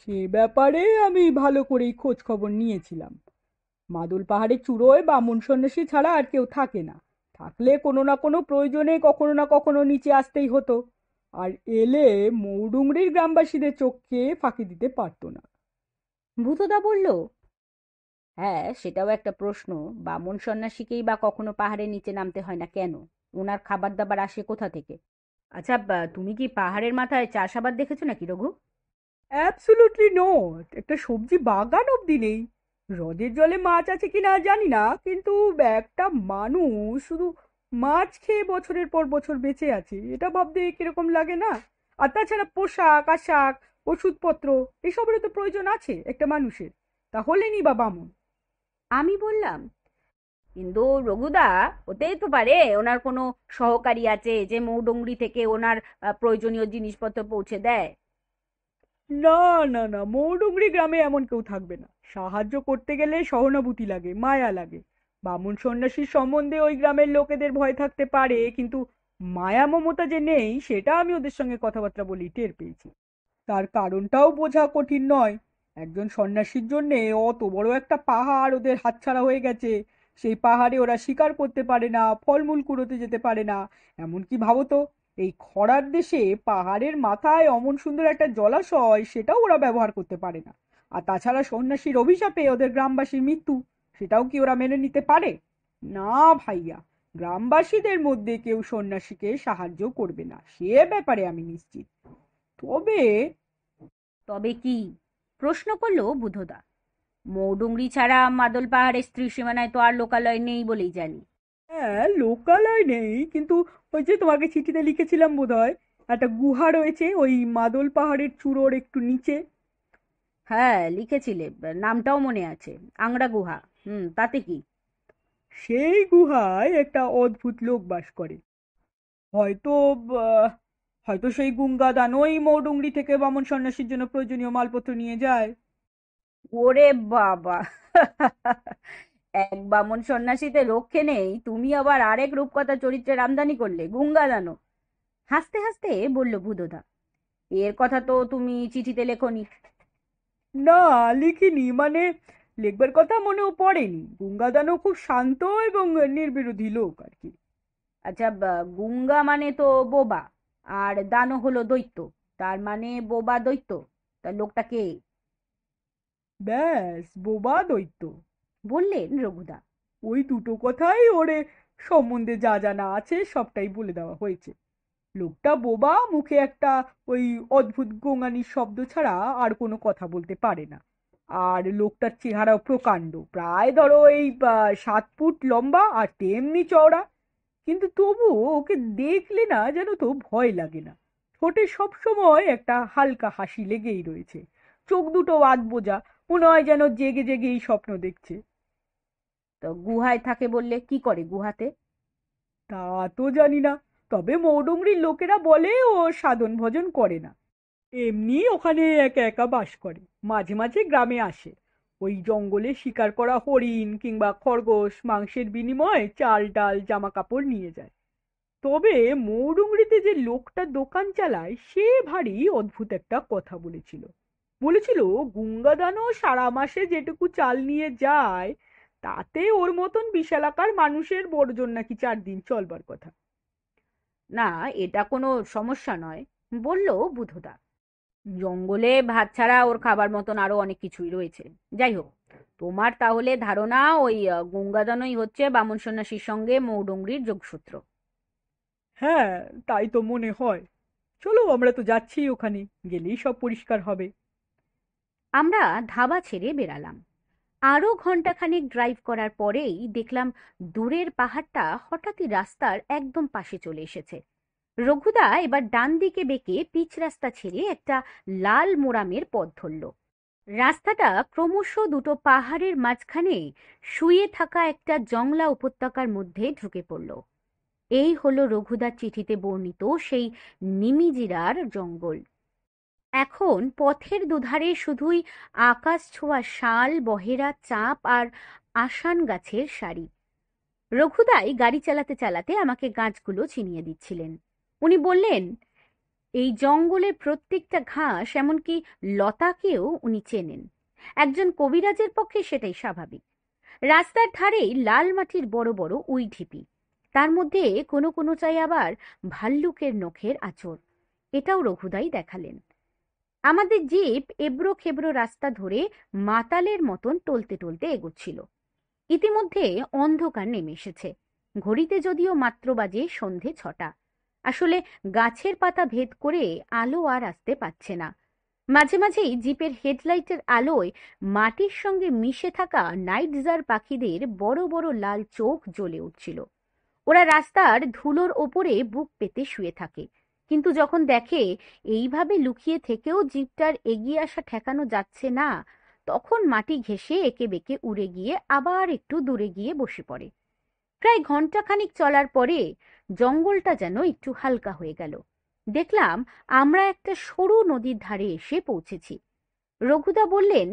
সে ব্যাপারে আমি ভালো করেই খোঁজ খবর নিয়েছিলাম মাদুল পাহাড়ে চূড়োয় বামুন সন্ন্যাসী ছাড়া আর কেউ থাকে না থাকলে কোনো না কোনো প্রয়োজনে কখনো না কখনো নিচে আসতেই হতো আর এলে মৌডুংরির গ্রামবাসীদের চোখকে ফাঁকি দিতে পারত না ভূতদা বলল হ্যাঁ সেটাও একটা প্রশ্ন বামন সন্ন্যাসীকেই বা কখনো পাহাড়ে নিচে নামতে হয় না কেন ওনার খাবার দাবার আসে কোথা থেকে আচ্ছা তুমি কি পাহাড়ের মাথায় চাষাবাদ দেখেছো নাকি রঘু অ্যাবসুলুটলি নট একটা সবজি বাগান অবধি নেই হ্রদের জলে মাছ আছে কিনা জানি না কিন্তু একটা মানুষ শুধু মাছ খেয়ে বছরের পর বছর বেঁচে আছে এটা ভাবতে কিরকম লাগে না আর তাছাড়া পোশাক আশাক ওষুধপত্র এসবেরও তো প্রয়োজন আছে একটা মানুষের তাহলে নি বা বামন আমি বললাম কিন্তু রঘুদা হতেই তো পারে ওনার কোনো সহকারী আছে যে মৌডংরি থেকে ওনার প্রয়োজনীয় জিনিসপত্র পৌঁছে দেয় না না না মৌডুংরি গ্রামে এমন কেউ থাকবে না সাহায্য করতে গেলে সহানুভূতি লাগে মায়া লাগে বামুন সন্ন্যাসীর সম্বন্ধে ওই গ্রামের লোকেদের ভয় থাকতে পারে কিন্তু মায়া মমতা যে নেই সেটা আমি ওদের সঙ্গে কথাবার্তা বলি টের পেয়েছি তার কারণটাও বোঝা কঠিন নয় একজন সন্ন্যাসীর জন্যে অত বড় একটা পাহাড় ওদের হাতছাড়া হয়ে গেছে সেই পাহাড়ে ওরা শিকার করতে পারে না ফলমূল কুড়োতে যেতে পারে না এমনকি ভাবো তো এই খরার দেশে পাহাড়ের মাথায় অমন সুন্দর একটা জলাশয় সেটাও ওরা ব্যবহার করতে পারে না আর তাছাড়া সন্ন্যাসীর অভিশাপে ওদের গ্রামবাসীর মৃত্যু সেটাও কি ওরা মেনে নিতে পারে না ভাইয়া গ্রামবাসীদের মধ্যে কেউ সন্ন্যাসীকে সাহায্য করবে না সে ব্যাপারে আমি নিশ্চিত তবে তবে কি প্রশ্ন করলো বুধদা মৌডুংরি ছাড়া মাদল পাহাড়ের স্ত্রী সীমানায় তো আর লোকালয় নেই বলেই জানি হ্যাঁ লোকালয় নেই কিন্তু ওই যে তোমাকে চিঠিতে লিখেছিলাম বোধ হয় একটা গুহা রয়েছে ওই মাদল পাহাড়ের চূড়োর একটু নিচে হ্যাঁ লিখেছিলে নামটাও মনে আছে আংরা গুহা হুম তাতে কি সেই গুহায় একটা অদ্ভুত লোক বাস করে হয়তো হয়তো সেই গুঙ্গা দানই মৌডুঙ্গি থেকে বামন সন্ন্যাসীর জন্য প্রয়োজনীয় মালপত্র নিয়ে যায় ওরে বাবা এক বামন সন্ন্যাসীতে রক্ষে নেই তুমি আবার আরেক রূপকথা চরিত্রের আমদানি করলে গুঙ্গা দানো হাসতে হাসতে বলল ভূদদা এর কথা তো তুমি চিঠিতে লেখনি না লিখিনি মানে লিখবার কথা মনেও পড়েনি গুঙ্গাদানও খুব শান্ত এবং নির্বিরোধী লোক আর কি আচ্ছা গঙ্গা গুঙ্গা মানে তো বোবা আর দানো হলো দৈত্য তার মানে বোবা দৈত্য তার লোকটা কে ব্যাস বোবা দৈত্য বললেন রঘুদা ওই দুটো কথাই ওরে সম্বন্ধে যা জানা আছে সবটাই বলে দেওয়া হয়েছে লোকটা বোবা মুখে একটা ওই অদ্ভুত গোঙানির শব্দ ছাড়া আর কোনো কথা বলতে পারে না আর লোকটার চেহারাও প্রকাণ্ড প্রায় ধরো এই সাত ফুট লম্বা আর তেমনি চওড়া কিন্তু তবু ওকে দেখলে না যেন তো ভয় লাগে না ঠোঁটে সবসময় একটা হালকা হাসি লেগেই রয়েছে চোখ দুটো আধ বোঝা মনে হয় যেন জেগে জেগেই স্বপ্ন দেখছে তো গুহায় থাকে বললে কি করে গুহাতে তা তো জানি না তবে মৌডুংরির লোকেরা বলে ও সাধন ভজন করে না এমনি ওখানে একা একা বাস করে মাঝে মাঝে গ্রামে আসে ওই জঙ্গলে শিকার করা হরিণ কিংবা খরগোশ মাংসের বিনিময়ে চাল ডাল জামা কাপড় নিয়ে যায় তবে মৌডুমরিতে যে লোকটা দোকান চালায় সে ভারী অদ্ভুত একটা কথা বলেছিল বলেছিল গুঙ্গাদানও সারা মাসে যেটুকু চাল নিয়ে যায় তাতে ওর মতন বিশালাকার মানুষের বর্জন নাকি চার দিন চলবার কথা না এটা কোনো সমস্যা নয় বলল বুধদা জঙ্গলে ভাত ছাড়া ওর খাবার মতন আরও অনেক কিছুই রয়েছে যাই হোক তোমার তাহলে ধারণা ওই গঙ্গাদানই হচ্ছে বামন সন্ন্যাসীর সঙ্গে মৌডঙ্গরির যোগসূত্র হ্যাঁ তাই তো মনে হয় চলো আমরা তো যাচ্ছি ওখানে গেলেই সব পরিষ্কার হবে আমরা ধাবা ছেড়ে বেড়ালাম আরও ঘন্টাখানেক ড্রাইভ করার পরেই দেখলাম দূরের পাহাড়টা হঠাৎই রাস্তার একদম পাশে চলে এসেছে রঘুদা এবার ডান দিকে বেঁকে পিচ রাস্তা ছেড়ে একটা লাল মোরামের পথ ধরল রাস্তাটা ক্রমশ দুটো পাহাড়ের মাঝখানে শুয়ে থাকা একটা জংলা উপত্যকার মধ্যে ঢুকে পড়ল এই হলো রঘুদার চিঠিতে বর্ণিত সেই নিমিজিরার জঙ্গল এখন পথের দুধারে শুধুই আকাশ ছোঁয়া শাল বহেরা চাপ আর আসান গাছের শাড়ি রঘুদাই গাড়ি চালাতে চালাতে আমাকে গাছগুলো চিনিয়ে দিচ্ছিলেন উনি বললেন এই জঙ্গলের প্রত্যেকটা ঘাস এমনকি লতাকেও উনি চেনেন একজন কবিরাজের পক্ষে সেটাই স্বাভাবিক রাস্তার ধারেই লাল মাটির বড় বড় উই ঢিপি তার মধ্যে কোনো কোনো চাই আবার ভাল্লুকের নখের আচর এটাও রঘুদাই দেখালেন আমাদের জিপ এবড়ো খেবড়ো রাস্তা ধরে মাতালের মতন টলতে টলতে এগোচ্ছিল ইতিমধ্যে অন্ধকার নেমে এসেছে ঘড়িতে যদিও মাত্র বাজে সন্ধে ছটা আসলে গাছের পাতা ভেদ করে আলো আর আসতে পারছে না মাঝে মাঝেই জিপের হেডলাইটের আলোয় মাটির সঙ্গে মিশে থাকা নাইটজার পাখিদের বড় বড় লাল চোখ জ্বলে উঠছিল ওরা রাস্তার ধুলোর ওপরে বুক পেতে শুয়ে থাকে কিন্তু যখন দেখে এইভাবে লুকিয়ে থেকেও জীবটার এগিয়ে আসা ঠেকানো যাচ্ছে না তখন মাটি ঘেঁষে একে বেঁকে উড়ে গিয়ে আবার একটু দূরে গিয়ে বসে পড়ে প্রায় ঘন্টাখানিক চলার পরে জঙ্গলটা যেন একটু হালকা হয়ে গেল দেখলাম আমরা একটা সরু নদীর ধারে এসে পৌঁছেছি রঘুদা বললেন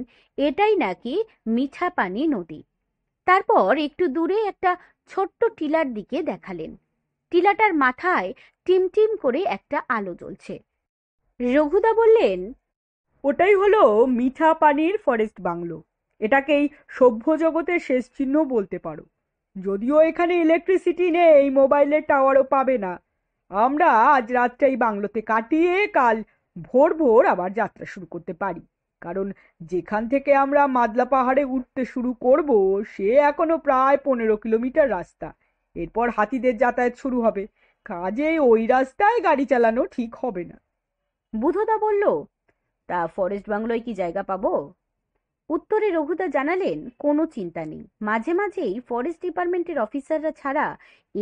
এটাই নাকি মিঠা পানি নদী তারপর একটু দূরে একটা ছোট্ট টিলার দিকে দেখালেন টিলাটার মাথায় টিমটিম করে একটা আলো জ্বলছে রঘুদা বললেন ওটাই হলো মিঠা পানির ফরেস্ট বাংলো এটাকেই সভ্য জগতের শেষ চিহ্ন বলতে পারো যদিও এখানে ইলেকট্রিসিটি নেই মোবাইলের টাওয়ারও পাবে না আমরা আজ রাতটা এই বাংলোতে কাটিয়ে কাল ভোর ভোর আবার যাত্রা শুরু করতে পারি কারণ যেখান থেকে আমরা মাদলা পাহাড়ে উঠতে শুরু করব সে এখনো প্রায় পনেরো কিলোমিটার রাস্তা এরপর হাতিদের যাতায়াত শুরু হবে কাজে ওই রাস্তায় গাড়ি চালানো ঠিক হবে না বুধদা বলল তা ফরেস্ট বাংলোয় কি জায়গা পাবো উত্তরে রঘুদা জানালেন কোনো চিন্তা নেই মাঝে মাঝেই ফরেস্ট ডিপার্টমেন্টের অফিসাররা ছাড়া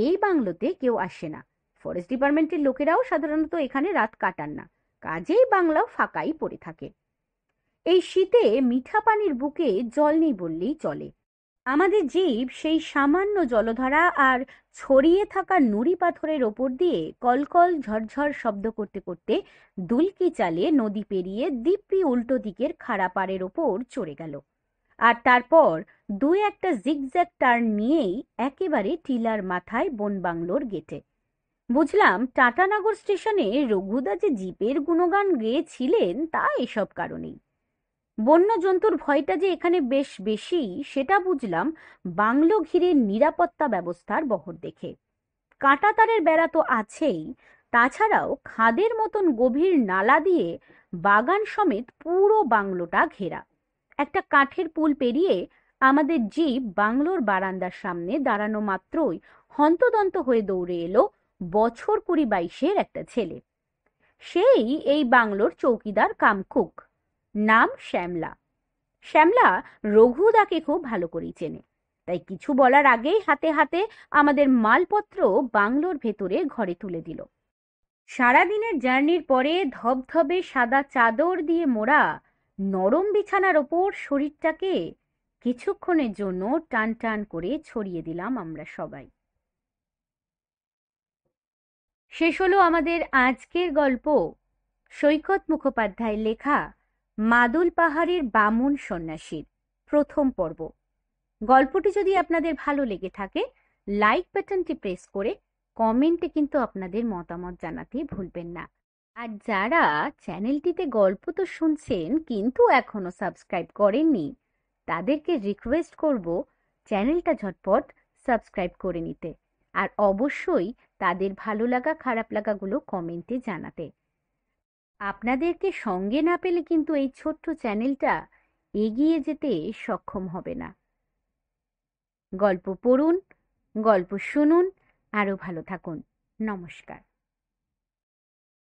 এই বাংলোতে কেউ আসে না ফরেস্ট ডিপার্টমেন্টের লোকেরাও সাধারণত এখানে রাত কাটান না কাজেই বাংলাও ফাঁকাই পড়ে থাকে এই শীতে মিঠা পানির বুকে জল নেই বললেই চলে আমাদের জীব সেই সামান্য জলধারা আর ছড়িয়ে থাকা নুড়ি পাথরের ওপর দিয়ে কলকল ঝরঝর শব্দ করতে করতে দুলকি চালিয়ে নদী পেরিয়ে দিব্যি উল্টো দিকের খাড়া পাড়ের ওপর চড়ে গেল আর তারপর দু একটা জিগজ্যাগ টার্ন নিয়েই একেবারে টিলার মাথায় বন বাংলোর গেটে বুঝলাম টাটানগর স্টেশনে রঘুদা যে জিপের গুণগান গেয়েছিলেন তা এসব কারণেই বন্য জন্তুর ভয়টা যে এখানে বেশ বেশি সেটা বুঝলাম বাংলো ঘিরে নিরাপত্তা ব্যবস্থার বহর দেখে কাঁটাতারের বেড়া তো আছেই তাছাড়াও খাদের মতন গভীর নালা দিয়ে বাগান সমেত পুরো বাংলোটা ঘেরা একটা কাঠের পুল পেরিয়ে আমাদের জীব বাংলোর বারান্দার সামনে দাঁড়ানো মাত্রই হন্তদন্ত হয়ে দৌড়ে এলো বছর কুড়ি বাইশের একটা ছেলে সেই এই বাংলোর চৌকিদার কামকুক নাম শ্যামলা শ্যামলা রঘুদাকে খুব ভালো করেই চেনে তাই কিছু বলার আগেই হাতে হাতে আমাদের মালপত্র বাংলোর ভেতরে ঘরে তুলে দিল সারাদিনের জার্নির পরে ধবধবে সাদা চাদর দিয়ে মোড়া নরম বিছানার ওপর শরীরটাকে কিছুক্ষণের জন্য টান টান করে ছড়িয়ে দিলাম আমরা সবাই শেষ হলো আমাদের আজকের গল্প সৈকত মুখোপাধ্যায় লেখা মাদুল পাহাড়ের বামুন সন্ন্যাসীর প্রথম পর্ব গল্পটি যদি আপনাদের ভালো লেগে থাকে লাইক বাটনটি প্রেস করে কমেন্টে কিন্তু আপনাদের মতামত জানাতে ভুলবেন না আর যারা চ্যানেলটিতে গল্প তো শুনছেন কিন্তু এখনো সাবস্ক্রাইব করেননি তাদেরকে রিকোয়েস্ট করব চ্যানেলটা ঝটপট সাবস্ক্রাইব করে নিতে আর অবশ্যই তাদের ভালো লাগা খারাপ লাগাগুলো কমেন্টে জানাতে আপনাদেরকে সঙ্গে না পেলে কিন্তু এই ছোট্ট চ্যানেলটা এগিয়ে যেতে সক্ষম হবে না গল্প পড়ুন গল্প শুনুন আরও ভালো থাকুন নমস্কার